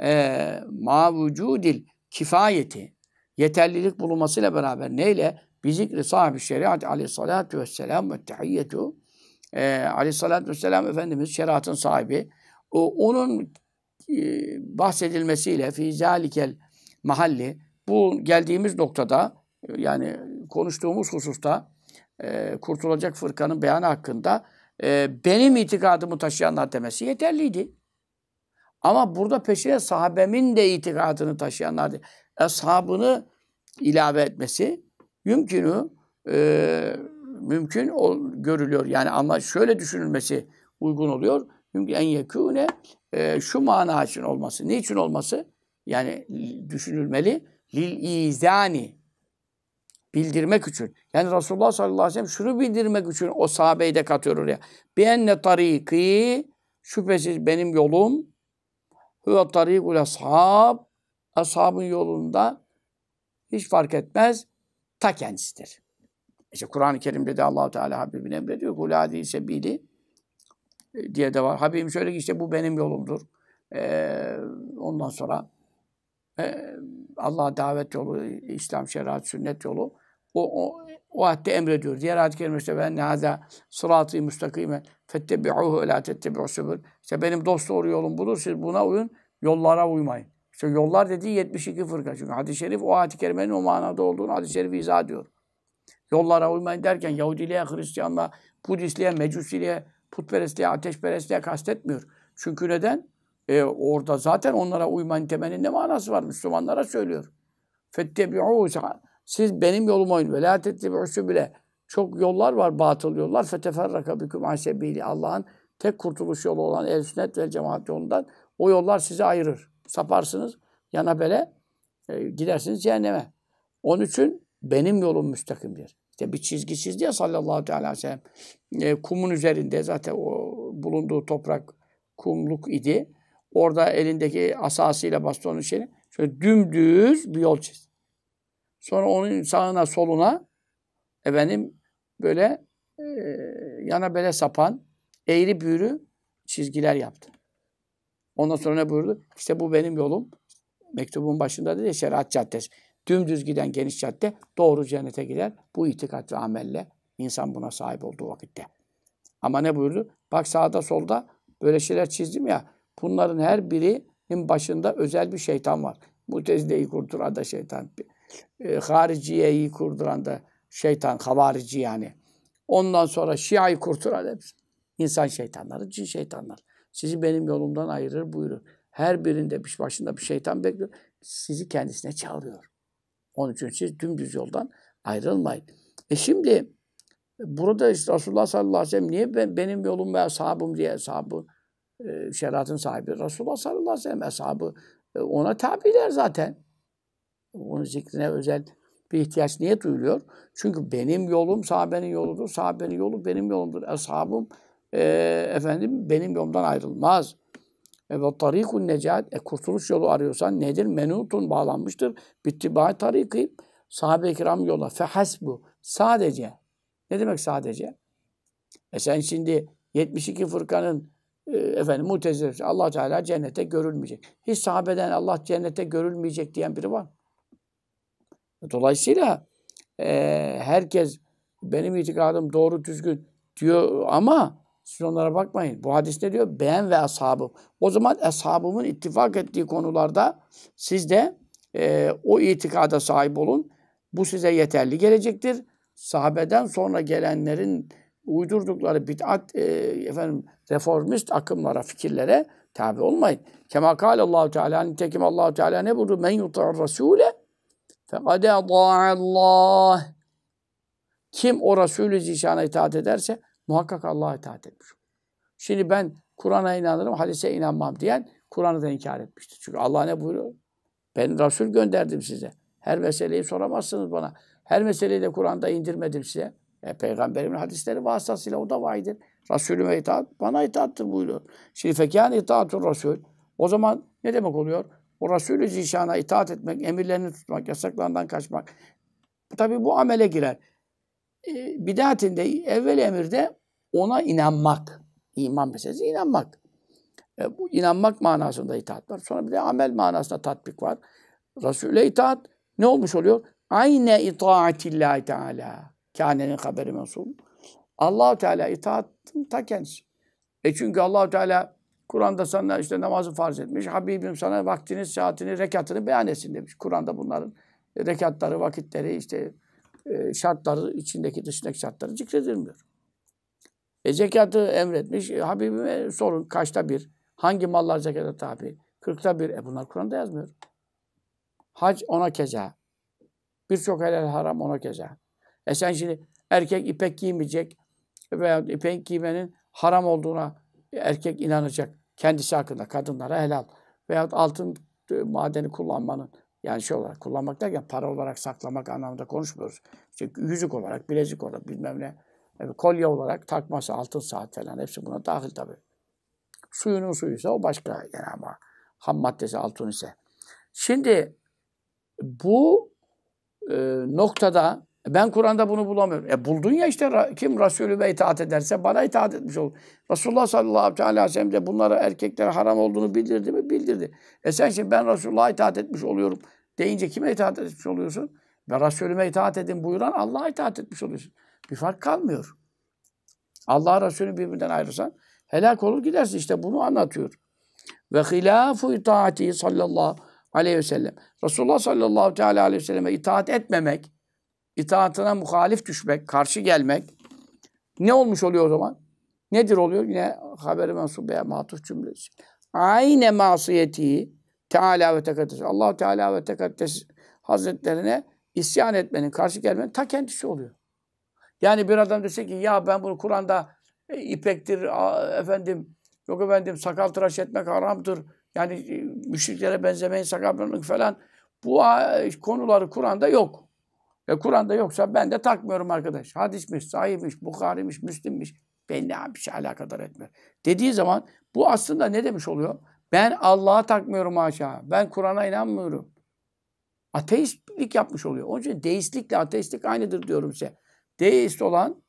e, ma vücudil kifayeti, yeterlilik bulunmasıyla beraber neyle? Bi zikri sahibi şeriat aleyhissalatu vesselam ve tehiyyetu. E, aleyhissalatu vesselam Efendimiz şeriatın sahibi. O, onun e, bahsedilmesiyle fi zalikel mahalli bu geldiğimiz noktada e, yani konuştuğumuz hususta e, kurtulacak fırkanın beyanı hakkında e, benim itikadımı taşıyanlar demesi yeterliydi. Ama burada peşine sahabemin de itikadını taşıyanlar, ashabını ilave etmesi mümkünü e, mümkün ol, görülüyor. Yani ama şöyle düşünülmesi uygun oluyor. Çünkü en yekûne e, şu mana için olması. Niçin olması? Yani düşünülmeli. Lil izani bildirmek için. Yani Resulullah sallallahu aleyhi ve sellem şunu bildirmek için o sahabeyi de katıyor oraya. Bienne tariki şüphesiz benim yolum huve tarikul ashab ashabın yolunda hiç fark etmez ta kendisidir. İşte Kur'an-ı Kerim'de de allah Teala Habibine emrediyor. Kul adi sebili diye de var. Habibim şöyle ki işte bu benim yolumdur. Ee, ondan sonra e, Allah davet yolu, İslam şeriat, sünnet yolu o, o, o hadde emrediyor. Diğer ayet-i kerimede ben nehaza sıratı müstakime fettebi'uhu la tettebi'u sübül. İşte benim dost doğru yolum budur. Siz buna uyun. Yollara uymayın. İşte yollar dediği 72 fırka. Çünkü hadis-i şerif o ayet-i kerimenin o manada olduğunu hadis-i şerif izah ediyor. Yollara uymayın derken Yahudiliğe, Hristiyanlığa, Budistliğe, Mecusiliğe, putperestliğe, ateşperestliğe kastetmiyor. Çünkü neden? E, orada zaten onlara uymanın temelinde manası var. Müslümanlara söylüyor. Fettebi'û siz benim yoluma oyun. Velayet ettiği bile çok yollar var, batıl yollar. Feteferraka büküm asebili Allah'ın tek kurtuluş yolu olan el sünnet ve cemaat yolundan o yollar sizi ayırır. Saparsınız yana bele e, gidersiniz cehenneme. Onun için benim yolum müstakimdir. İşte bir çizgi çizdi ya sallallahu aleyhi ve sellem. E, kumun üzerinde zaten o bulunduğu toprak kumluk idi. Orada elindeki asasıyla bastonun şeyini şöyle dümdüz bir yol çizdi. Sonra onun sağına soluna efendim böyle e, yana bele sapan eğri büğrü çizgiler yaptı. Ondan sonra ne buyurdu? İşte bu benim yolum. Mektubun başında dedi şeriat caddesi. Dümdüz giden geniş cadde doğru cennete gider. Bu itikat ve amelle insan buna sahip olduğu vakitte. Ama ne buyurdu? Bak sağda solda böyle şeyler çizdim ya. Bunların her birinin başında özel bir şeytan var. Mutezdeyi kurturan da şeytan e, hariciyeyi kurduran da şeytan, havarici yani. Ondan sonra Şia'yı kurturan hepsi. İnsan şeytanları, cin şeytanlar. Sizi benim yolumdan ayırır buyurur. Her birinde bir başında bir şeytan bekliyor. Sizi kendisine çağırıyor. Onun için siz dümdüz yoldan ayrılmayın. E şimdi burada işte Resulullah sallallahu aleyhi ve sellem niye ben, benim yolum ve sahabım diye sahabı e, şeriatın sahibi. Resulullah sallallahu aleyhi ve sellem eshabı e, ona tabiler zaten onun zikrine özel bir ihtiyaç niye duyuluyor? Çünkü benim yolum sahabenin yoludur, sahabenin yolu benim yolumdur. Ashabım e, efendim benim yolumdan ayrılmaz. E, ve tarikun necat, e, kurtuluş yolu arıyorsan nedir? Menutun bağlanmıştır. Bittibai tariki, sahabe-i kiram yola. bu. sadece. Ne demek sadece? E sen şimdi 72 fırkanın efendim mutezir, allah Teala cennete görülmeyecek. Hiç sahabeden Allah cennete görülmeyecek diyen biri var mı? Dolayısıyla e, herkes benim itikadım doğru düzgün diyor ama siz onlara bakmayın. Bu hadis ne diyor? Ben ve ashabım. O zaman ashabımın ittifak ettiği konularda siz de e, o itikada sahip olun. Bu size yeterli gelecektir. Sahabeden sonra gelenlerin uydurdukları bid'at e, efendim reformist akımlara, fikirlere tabi olmayın. Kemal kâle allah Teala nitekim allah Teala ne buyurdu? Men yutar Rasule. فَقَدْ اَضَاعَ اللّٰهِ Kim o Resulü Zişan'a itaat ederse muhakkak Allah'a itaat etmiş. Şimdi ben Kur'an'a inanırım, hadise inanmam diyen Kur'an'ı da inkar etmiştir. Çünkü Allah ne buyuruyor? Ben Resul gönderdim size. Her meseleyi soramazsınız bana. Her meseleyi de Kur'an'da indirmedim size. E, Peygamberimin hadisleri vasıtasıyla o da vaydır. Resulüme itaat, bana itaattır buyuruyor. Şimdi fekâne itaatur Resul. O zaman ne demek oluyor? O Resulü Zişan'a itaat etmek, emirlerini tutmak, yasaklarından kaçmak. Tabi bu amele girer. E, bidatinde, evvel emirde ona inanmak. iman meselesi inanmak. E, bu inanmak manasında itaat var. Sonra bir de amel manasında tatbik var. Resul'e itaat ne olmuş oluyor? Ayne itaatillahi teala. Kânenin haberi mensul. allah Teala itaat ta kendisi. E çünkü allah Teala Kur'an'da sana işte namazı farz etmiş. Habibim sana vaktini, saatini, rekatını beyan etsin demiş. Kur'an'da bunların rekatları, vakitleri, işte e, şartları, içindeki dışındaki şartları zikredilmiyor. E zekatı emretmiş. E, Habibime sorun kaçta bir? Hangi mallar zekata tabi? Kırkta bir. E bunlar Kur'an'da yazmıyor. Hac ona keza. Birçok helal haram ona keza. E sen şimdi erkek ipek giymeyecek veya ipek giymenin haram olduğuna erkek inanacak kendisi hakkında kadınlara helal veyahut altın e, madeni kullanmanın yani şey olarak kullanmak derken para olarak saklamak anlamında konuşmuyoruz. İşte yüzük olarak, bilezik olarak bilmem ne, yani e, kolye olarak takması, altın saat falan hepsi buna dahil tabi Suyunun suyu ise o başka yani ama ham maddesi altın ise. Şimdi bu e, noktada ben Kur'an'da bunu bulamıyorum. E buldun ya işte kim Resulüme itaat ederse bana itaat etmiş olur. Resulullah sallallahu aleyhi ve sellem de bunlara erkeklere haram olduğunu bildirdi mi? Bildirdi. E sen şimdi ben Resulullah'a itaat etmiş oluyorum deyince kime itaat etmiş oluyorsun? Ben Resulüme itaat edin buyuran Allah'a itaat etmiş oluyorsun. Bir fark kalmıyor. Allah Resulü birbirinden ayrılsan helak olur gidersin. İşte bunu anlatıyor. Ve hilafu itaati sallallahu aleyhi ve sellem. Resulullah sallallahu aleyhi ve selleme itaat etmemek itaatına muhalif düşmek, karşı gelmek ne olmuş oluyor o zaman? Nedir oluyor? Yine haberi mensup veya matuf cümlesi. Aynı masiyeti Teala ve Tekaddes. allah Teala ve Tekaddes Hazretlerine isyan etmenin, karşı gelmenin ta kendisi oluyor. Yani bir adam dese ki ya ben bunu Kur'an'da e, ipektir, efendim yok efendim sakal tıraş etmek haramdır. Yani e, müşriklere benzemeyin sakal falan. Bu konuları Kur'an'da yok. E Kur'an'da yoksa ben de takmıyorum arkadaş. Hadismiş, sahihmiş, Bukhari'miş, Müslim'miş. Beni bir şey alakadar etmiyor. Dediği zaman bu aslında ne demiş oluyor? Ben Allah'a takmıyorum haşa. Ben Kur'an'a inanmıyorum. Ateistlik yapmış oluyor. Onun için deistlikle ateistlik aynıdır diyorum size. Deist olan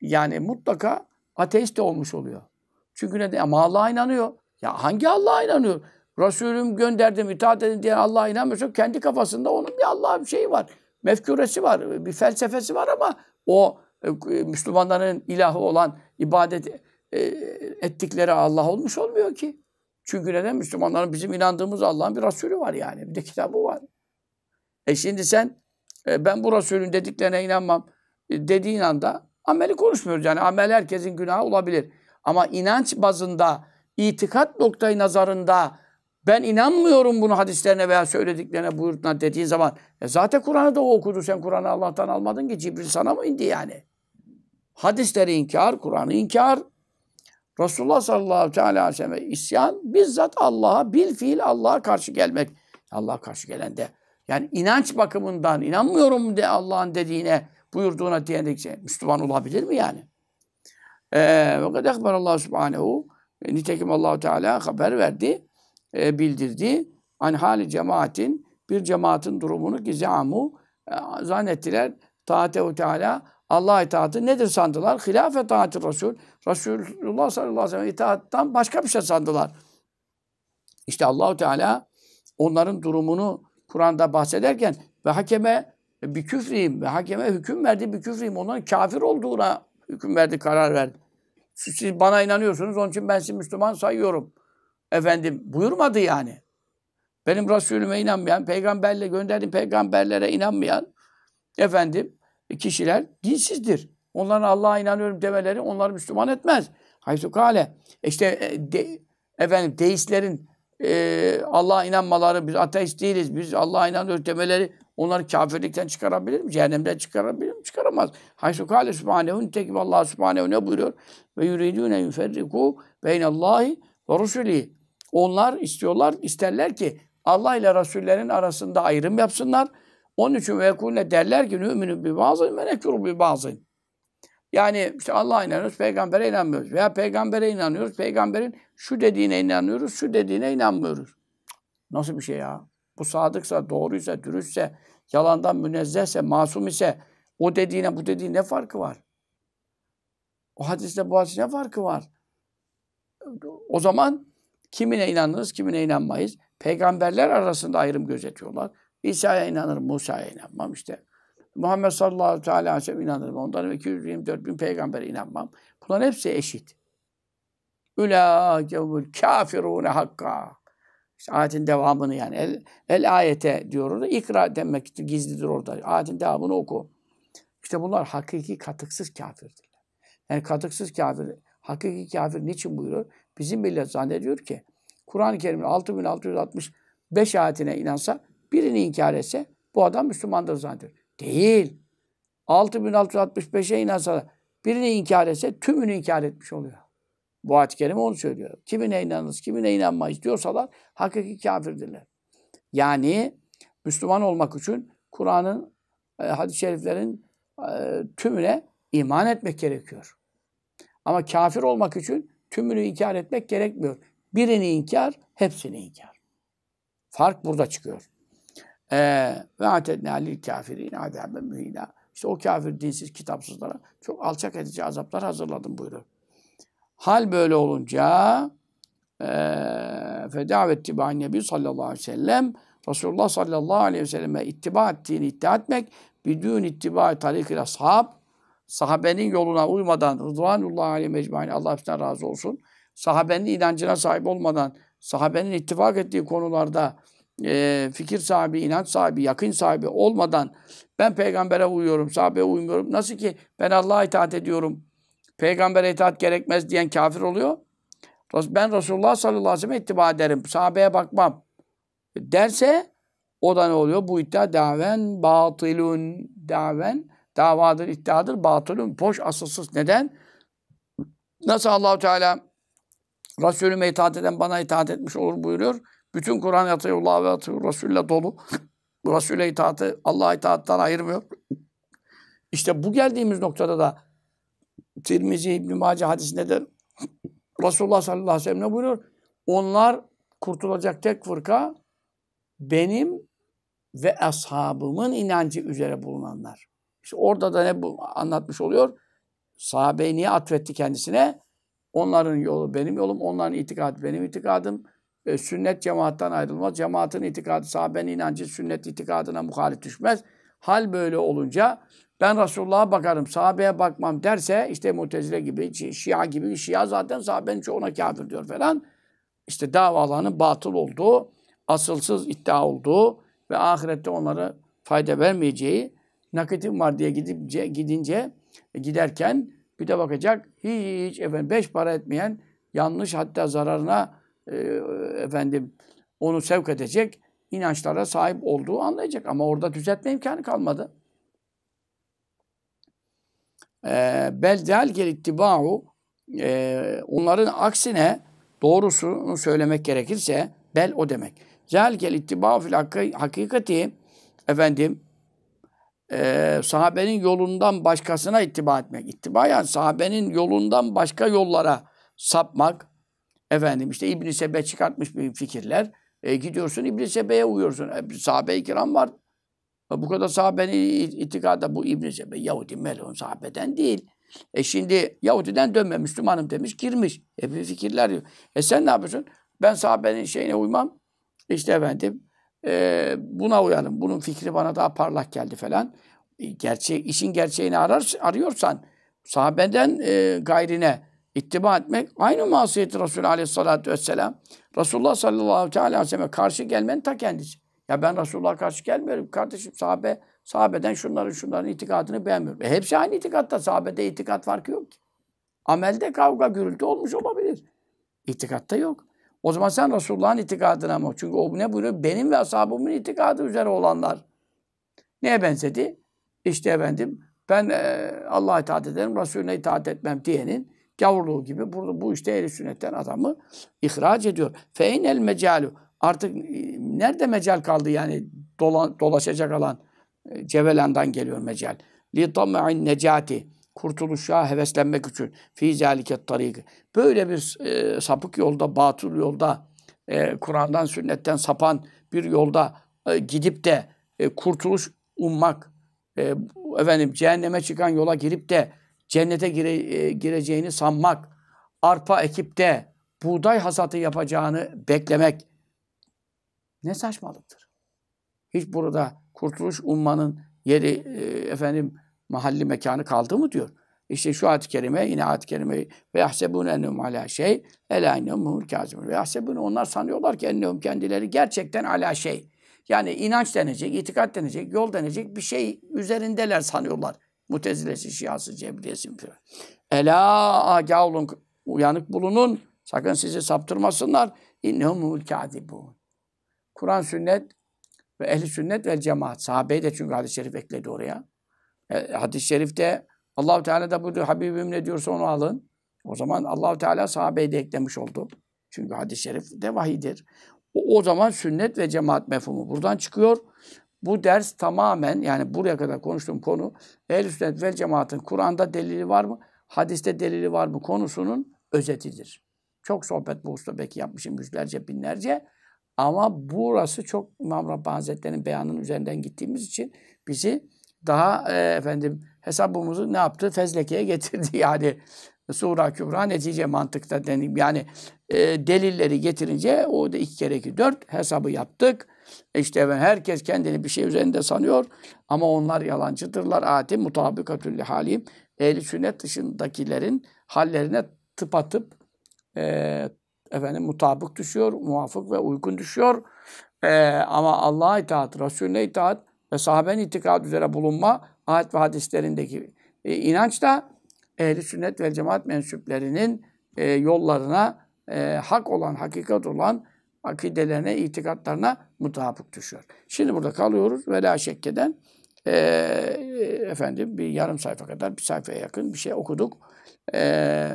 yani mutlaka ateist de olmuş oluyor. Çünkü neden? Ama Allah'a inanıyor. Ya hangi Allah'a inanıyor? Resulüm gönderdim, itaat edin diye Allah'a inanmıyorsa kendi kafasında onun bir Allah'a bir şeyi var mefkuresi var, bir felsefesi var ama o e, e, Müslümanların ilahı olan ibadet e, ettikleri Allah olmuş olmuyor ki. Çünkü neden Müslümanların bizim inandığımız Allah'ın bir Resulü var yani. Bir de kitabı var. E şimdi sen ben bu Resulün dediklerine inanmam dediğin anda ameli konuşmuyoruz. Yani amel herkesin günahı olabilir. Ama inanç bazında, itikat noktayı nazarında ben inanmıyorum bunu hadislerine veya söylediklerine buyurduğuna dediğin zaman. E zaten Kur'an'ı da o okudu. Sen Kur'an'ı Allah'tan almadın ki Cibril sana mı indi yani? Hadisleri inkar, Kur'an'ı inkar. Resulullah sallallahu aleyhi ve sellem'e isyan bizzat Allah'a, bil fiil Allah'a karşı gelmek. Allah'a karşı gelen de. Yani inanç bakımından inanmıyorum de Allah'ın dediğine, buyurduğuna diyen şey, Müslüman olabilir mi yani? E, ve kad ekber Allah subhanehu. E, nitekim allah Teala haber verdi e, bildirdi. An hani hali cemaatin bir cemaatin durumunu gizamu e, zannettiler. u Teala Allah itaati nedir sandılar? Hilafe taati Resul. Resulullah sallallahu aleyhi ve sellem itaattan başka bir şey sandılar. İşte Allahu Teala onların durumunu Kur'an'da bahsederken ve hakeme bir küfriyim ve hakeme hüküm verdi bir küfriyim. Onların kafir olduğuna hüküm verdi, karar verdi. Siz bana inanıyorsunuz onun için ben sizi Müslüman sayıyorum. Efendim buyurmadı yani. Benim Resulüme inanmayan, peygamberle gönderdiğim peygamberlere inanmayan efendim kişiler dinsizdir. Onların Allah'a inanıyorum demeleri onları Müslüman etmez. Haysu kale. İşte e, de, efendim deistlerin e, Allah'a inanmaları, biz ateist değiliz, biz Allah'a inanıyoruz demeleri onları kafirlikten çıkarabilir mi? Cehennemden çıkarabilir mi? Çıkaramaz. Haysu kale subhanehu nitekim Allah subhanehu ne buyuruyor? Ve yuridûne yuferriku beynallahi ve rusulihi. Onlar istiyorlar, isterler ki Allah ile Resullerin arasında ayrım yapsınlar. Onun için ve kulne derler ki nüminü bir bazı menekuru bir bazı. Yani işte Allah'a inanıyoruz, peygambere inanmıyoruz. Veya peygambere inanıyoruz, peygamberin şu dediğine inanıyoruz, şu dediğine inanmıyoruz. Nasıl bir şey ya? Bu sadıksa, doğruysa, dürüstse, yalandan münezzehse, masum ise o dediğine bu dediğine ne farkı var? O hadiste bu hadiste ne farkı var? O zaman Kimine inanırız, kimine inanmayız. Peygamberler arasında ayrım gözetiyorlar. İsa'ya inanırım, Musa'ya inanmam işte. Muhammed sallallahu aleyhi ve sellem inanırım. Ondan 224 bin peygambere inanmam. Bunların hepsi eşit. Ülâkevül kafirûne hakka. İşte ayetin devamını yani. El, el ayete diyor İkra demek gizlidir orada. Ayetin devamını oku. İşte bunlar hakiki katıksız kafirdirler. Yani katıksız kafir, hakiki kafir niçin buyuruyor? Bizim millet zannediyor ki Kur'an-ı Kerim'in 6665 ayetine inansa, birini inkar etse bu adam Müslümandır zannediyor. Değil. 6665'e inansa birini inkar etse tümünü inkar etmiş oluyor. Bu ayet-i kerime onu söylüyor. Kimine inanırız, kimine inanmayız diyorsalar hakiki kafirdirler. Yani Müslüman olmak için Kur'an'ın, e, hadis-i şeriflerin e, tümüne iman etmek gerekiyor. Ama kafir olmak için tümünü inkar etmek gerekmiyor. Birini inkar, hepsini inkar. Fark burada çıkıyor. Ee, ve atedna lil kafirin azaben mühina. İşte o kafir dinsiz kitapsızlara çok alçak edici azaplar hazırladım buyuruyor. Hal böyle olunca e, fedavetti ba'in nebi sallallahu aleyhi ve sellem Resulullah sallallahu aleyhi ve selleme ittiba ettiğini iddia etmek bidün ittiba tarikil ashab sahabenin yoluna uymadan Rıdvanullah aleyhi mecmain Allah hepsinden razı olsun. Sahabenin inancına sahip olmadan, sahabenin ittifak ettiği konularda e, fikir sahibi, inanç sahibi, yakın sahibi olmadan ben peygambere uyuyorum, sahabeye uymuyorum. Nasıl ki ben Allah'a itaat ediyorum, peygambere itaat gerekmez diyen kafir oluyor. Ben Resulullah sallallahu aleyhi ve sellem'e ittiba ederim, sahabeye bakmam derse o da ne oluyor? Bu iddia daven batılun, daven davadır, iddiadır, batılın, boş, asılsız. Neden? Nasıl Allahu Teala Resulüme itaat eden bana itaat etmiş olur buyuruyor. Bütün Kur'an Allah ve yatıyur Resulü'yle dolu. Resul'e itaatı Allah'a itaattan ayırmıyor. İşte bu geldiğimiz noktada da Tirmizi İbn-i Mace hadisinde de Resulullah sallallahu aleyhi ve sellem ne buyuruyor? Onlar kurtulacak tek fırka benim ve ashabımın inancı üzere bulunanlar. İşte orada da ne bu anlatmış oluyor? Sahabeyi niye atfetti kendisine? Onların yolu benim yolum, onların itikadı benim itikadım. E, sünnet cemaattan ayrılmaz. Cemaatin itikadı, sahabenin inancı sünnet itikadına muhalif düşmez. Hal böyle olunca ben Resulullah'a bakarım, sahabeye bakmam derse işte Mutezile gibi, Şia gibi, Şia zaten sahabenin çoğuna kafir diyor falan. İşte davalarının batıl olduğu, asılsız iddia olduğu ve ahirette onları fayda vermeyeceği nakitim var diye gidip gidince e, giderken bir de bakacak hiç efendim beş para etmeyen yanlış hatta zararına e, efendim onu sevk edecek inançlara sahip olduğu anlayacak. Ama orada düzeltme imkanı kalmadı. E, bel delgel ittiba'u e, onların aksine doğrusunu söylemek gerekirse bel o demek. Zelgel ittiba'u fil hakikati efendim e, sahabenin yolundan başkasına ittiba etmek. İttiba yani sahabenin yolundan başka yollara sapmak. Efendim işte İbn-i Sebe çıkartmış bir fikirler. E, gidiyorsun İbn-i Sebe'ye uyuyorsun. E, sahabe-i kiram var. E, bu kadar sahabenin itikada bu İbn-i Sebe Yahudi melun sahabeden değil. E şimdi Yahudiden dönme Müslümanım demiş girmiş. E bir fikirler yok. E sen ne yapıyorsun? Ben sahabenin şeyine uymam. İşte efendim e, buna uyalım. Bunun fikri bana daha parlak geldi falan. E, Gerçek, işin gerçeğini arar, arıyorsan sahabeden e, gayrine ittiba etmek aynı masiyeti Resulü aleyhissalatü vesselam. Resulullah sallallahu aleyhi ve selleme karşı gelmenin ta kendisi. Ya ben Resulullah'a karşı gelmiyorum. Kardeşim sahabe, sahabeden şunların şunların itikadını beğenmiyorum. E hepsi aynı itikatta. Sahabede itikat farkı yok ki. Amelde kavga gürültü olmuş olabilir. İtikatta yok. O zaman sen Resulullah'ın itikadına mı? Çünkü o ne buyuruyor? Benim ve ashabımın itikadı üzere olanlar. Neye benzedi? İşte efendim ben e, Allah'a itaat ederim, Resulüne itaat etmem diyenin gavurluğu gibi burada bu işte ehli sünnetten adamı ihraç ediyor. Fein el mecalu. Artık e, nerede mecal kaldı yani dolan, dolaşacak alan? E, Cevelan'dan geliyor mecal. Li tamma'in necati kurtuluşa heveslenmek için fi zaliket tariki. Böyle bir e, sapık yolda, batıl yolda, e, Kur'an'dan, sünnetten sapan bir yolda e, gidip de e, kurtuluş ummak, e, efendim cehenneme çıkan yola girip de cennete gire, e, gireceğini sanmak, arpa ekip de buğday hasatı yapacağını beklemek ne saçmalıktır. Hiç burada kurtuluş ummanın yeri e, efendim mahalli mekanı kaldı mı diyor. İşte şu ayet-i kerime yine ayet-i kerime ve yahsebun ennehum ala şey el ela ennehumul kazimun ve yahsebun onlar sanıyorlar ki ennehum kendileri gerçekten ala şey. Yani inanç denecek, itikat denecek, yol denecek bir şey üzerindeler sanıyorlar. Mutezilesi, Şiası, Cebriyesi falan. Ela agah olun, uyanık bulunun. Sakın sizi saptırmasınlar. İnnehumul kâzibûn. Kur'an, sünnet ve ehli sünnet ve cemaat. Sahabeyi de çünkü hadis-i şerif ekledi oraya. E, hadis-i şerifte allah Teala da buyuruyor Habibim ne diyorsa onu alın. O zaman allah Teala sahabeyi de eklemiş oldu. Çünkü hadis-i şerif de vahidir. O, o zaman sünnet ve cemaat mefhumu buradan çıkıyor. Bu ders tamamen yani buraya kadar konuştuğum konu ehl sünnet ve cemaatin Kur'an'da delili var mı? Hadiste delili var mı konusunun özetidir. Çok sohbet bu usta belki yapmışım yüzlerce binlerce. Ama burası çok İmam Rabbani Hazretleri'nin beyanının üzerinden gittiğimiz için bizi daha e, efendim hesabımızı ne yaptı? Fezlekeye getirdi <laughs> yani. Sura kübra netice mantıkta dedim Yani e, delilleri getirince o da iki kere iki dört hesabı yaptık. İşte herkes kendini bir şey üzerinde sanıyor ama onlar yalancıdırlar. Ati mutabikatül halim. Ehli sünnet dışındakilerin hallerine tıpatıp e, efendim mutabık düşüyor, muvafık ve uygun düşüyor. E, ama Allah'a itaat, Resulüne itaat ve sahabenin itikad üzere bulunma ayet ve hadislerindeki e, inanç da ehli sünnet ve cemaat mensuplerinin e, yollarına e, hak olan, hakikat olan akidelerine, itikatlarına mutabık düşüyor. Şimdi burada kalıyoruz. Vela şekkeden e, efendim bir yarım sayfa kadar, bir sayfaya yakın bir şey okuduk. E,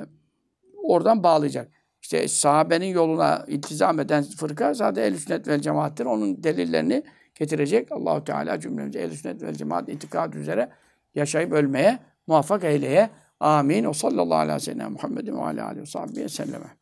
oradan bağlayacak. İşte sahabenin yoluna iltizam eden fırka zaten el sünnet vel cemaattir. Onun delillerini getirecek. Allahu Teala cümlemizi ehl sünnet vel cemaat itikad üzere yaşayıp ölmeye muvaffak eyleye. Amin. O sallallahu aleyhi ve sellem Muhammedin ve aleyhi ve selleme.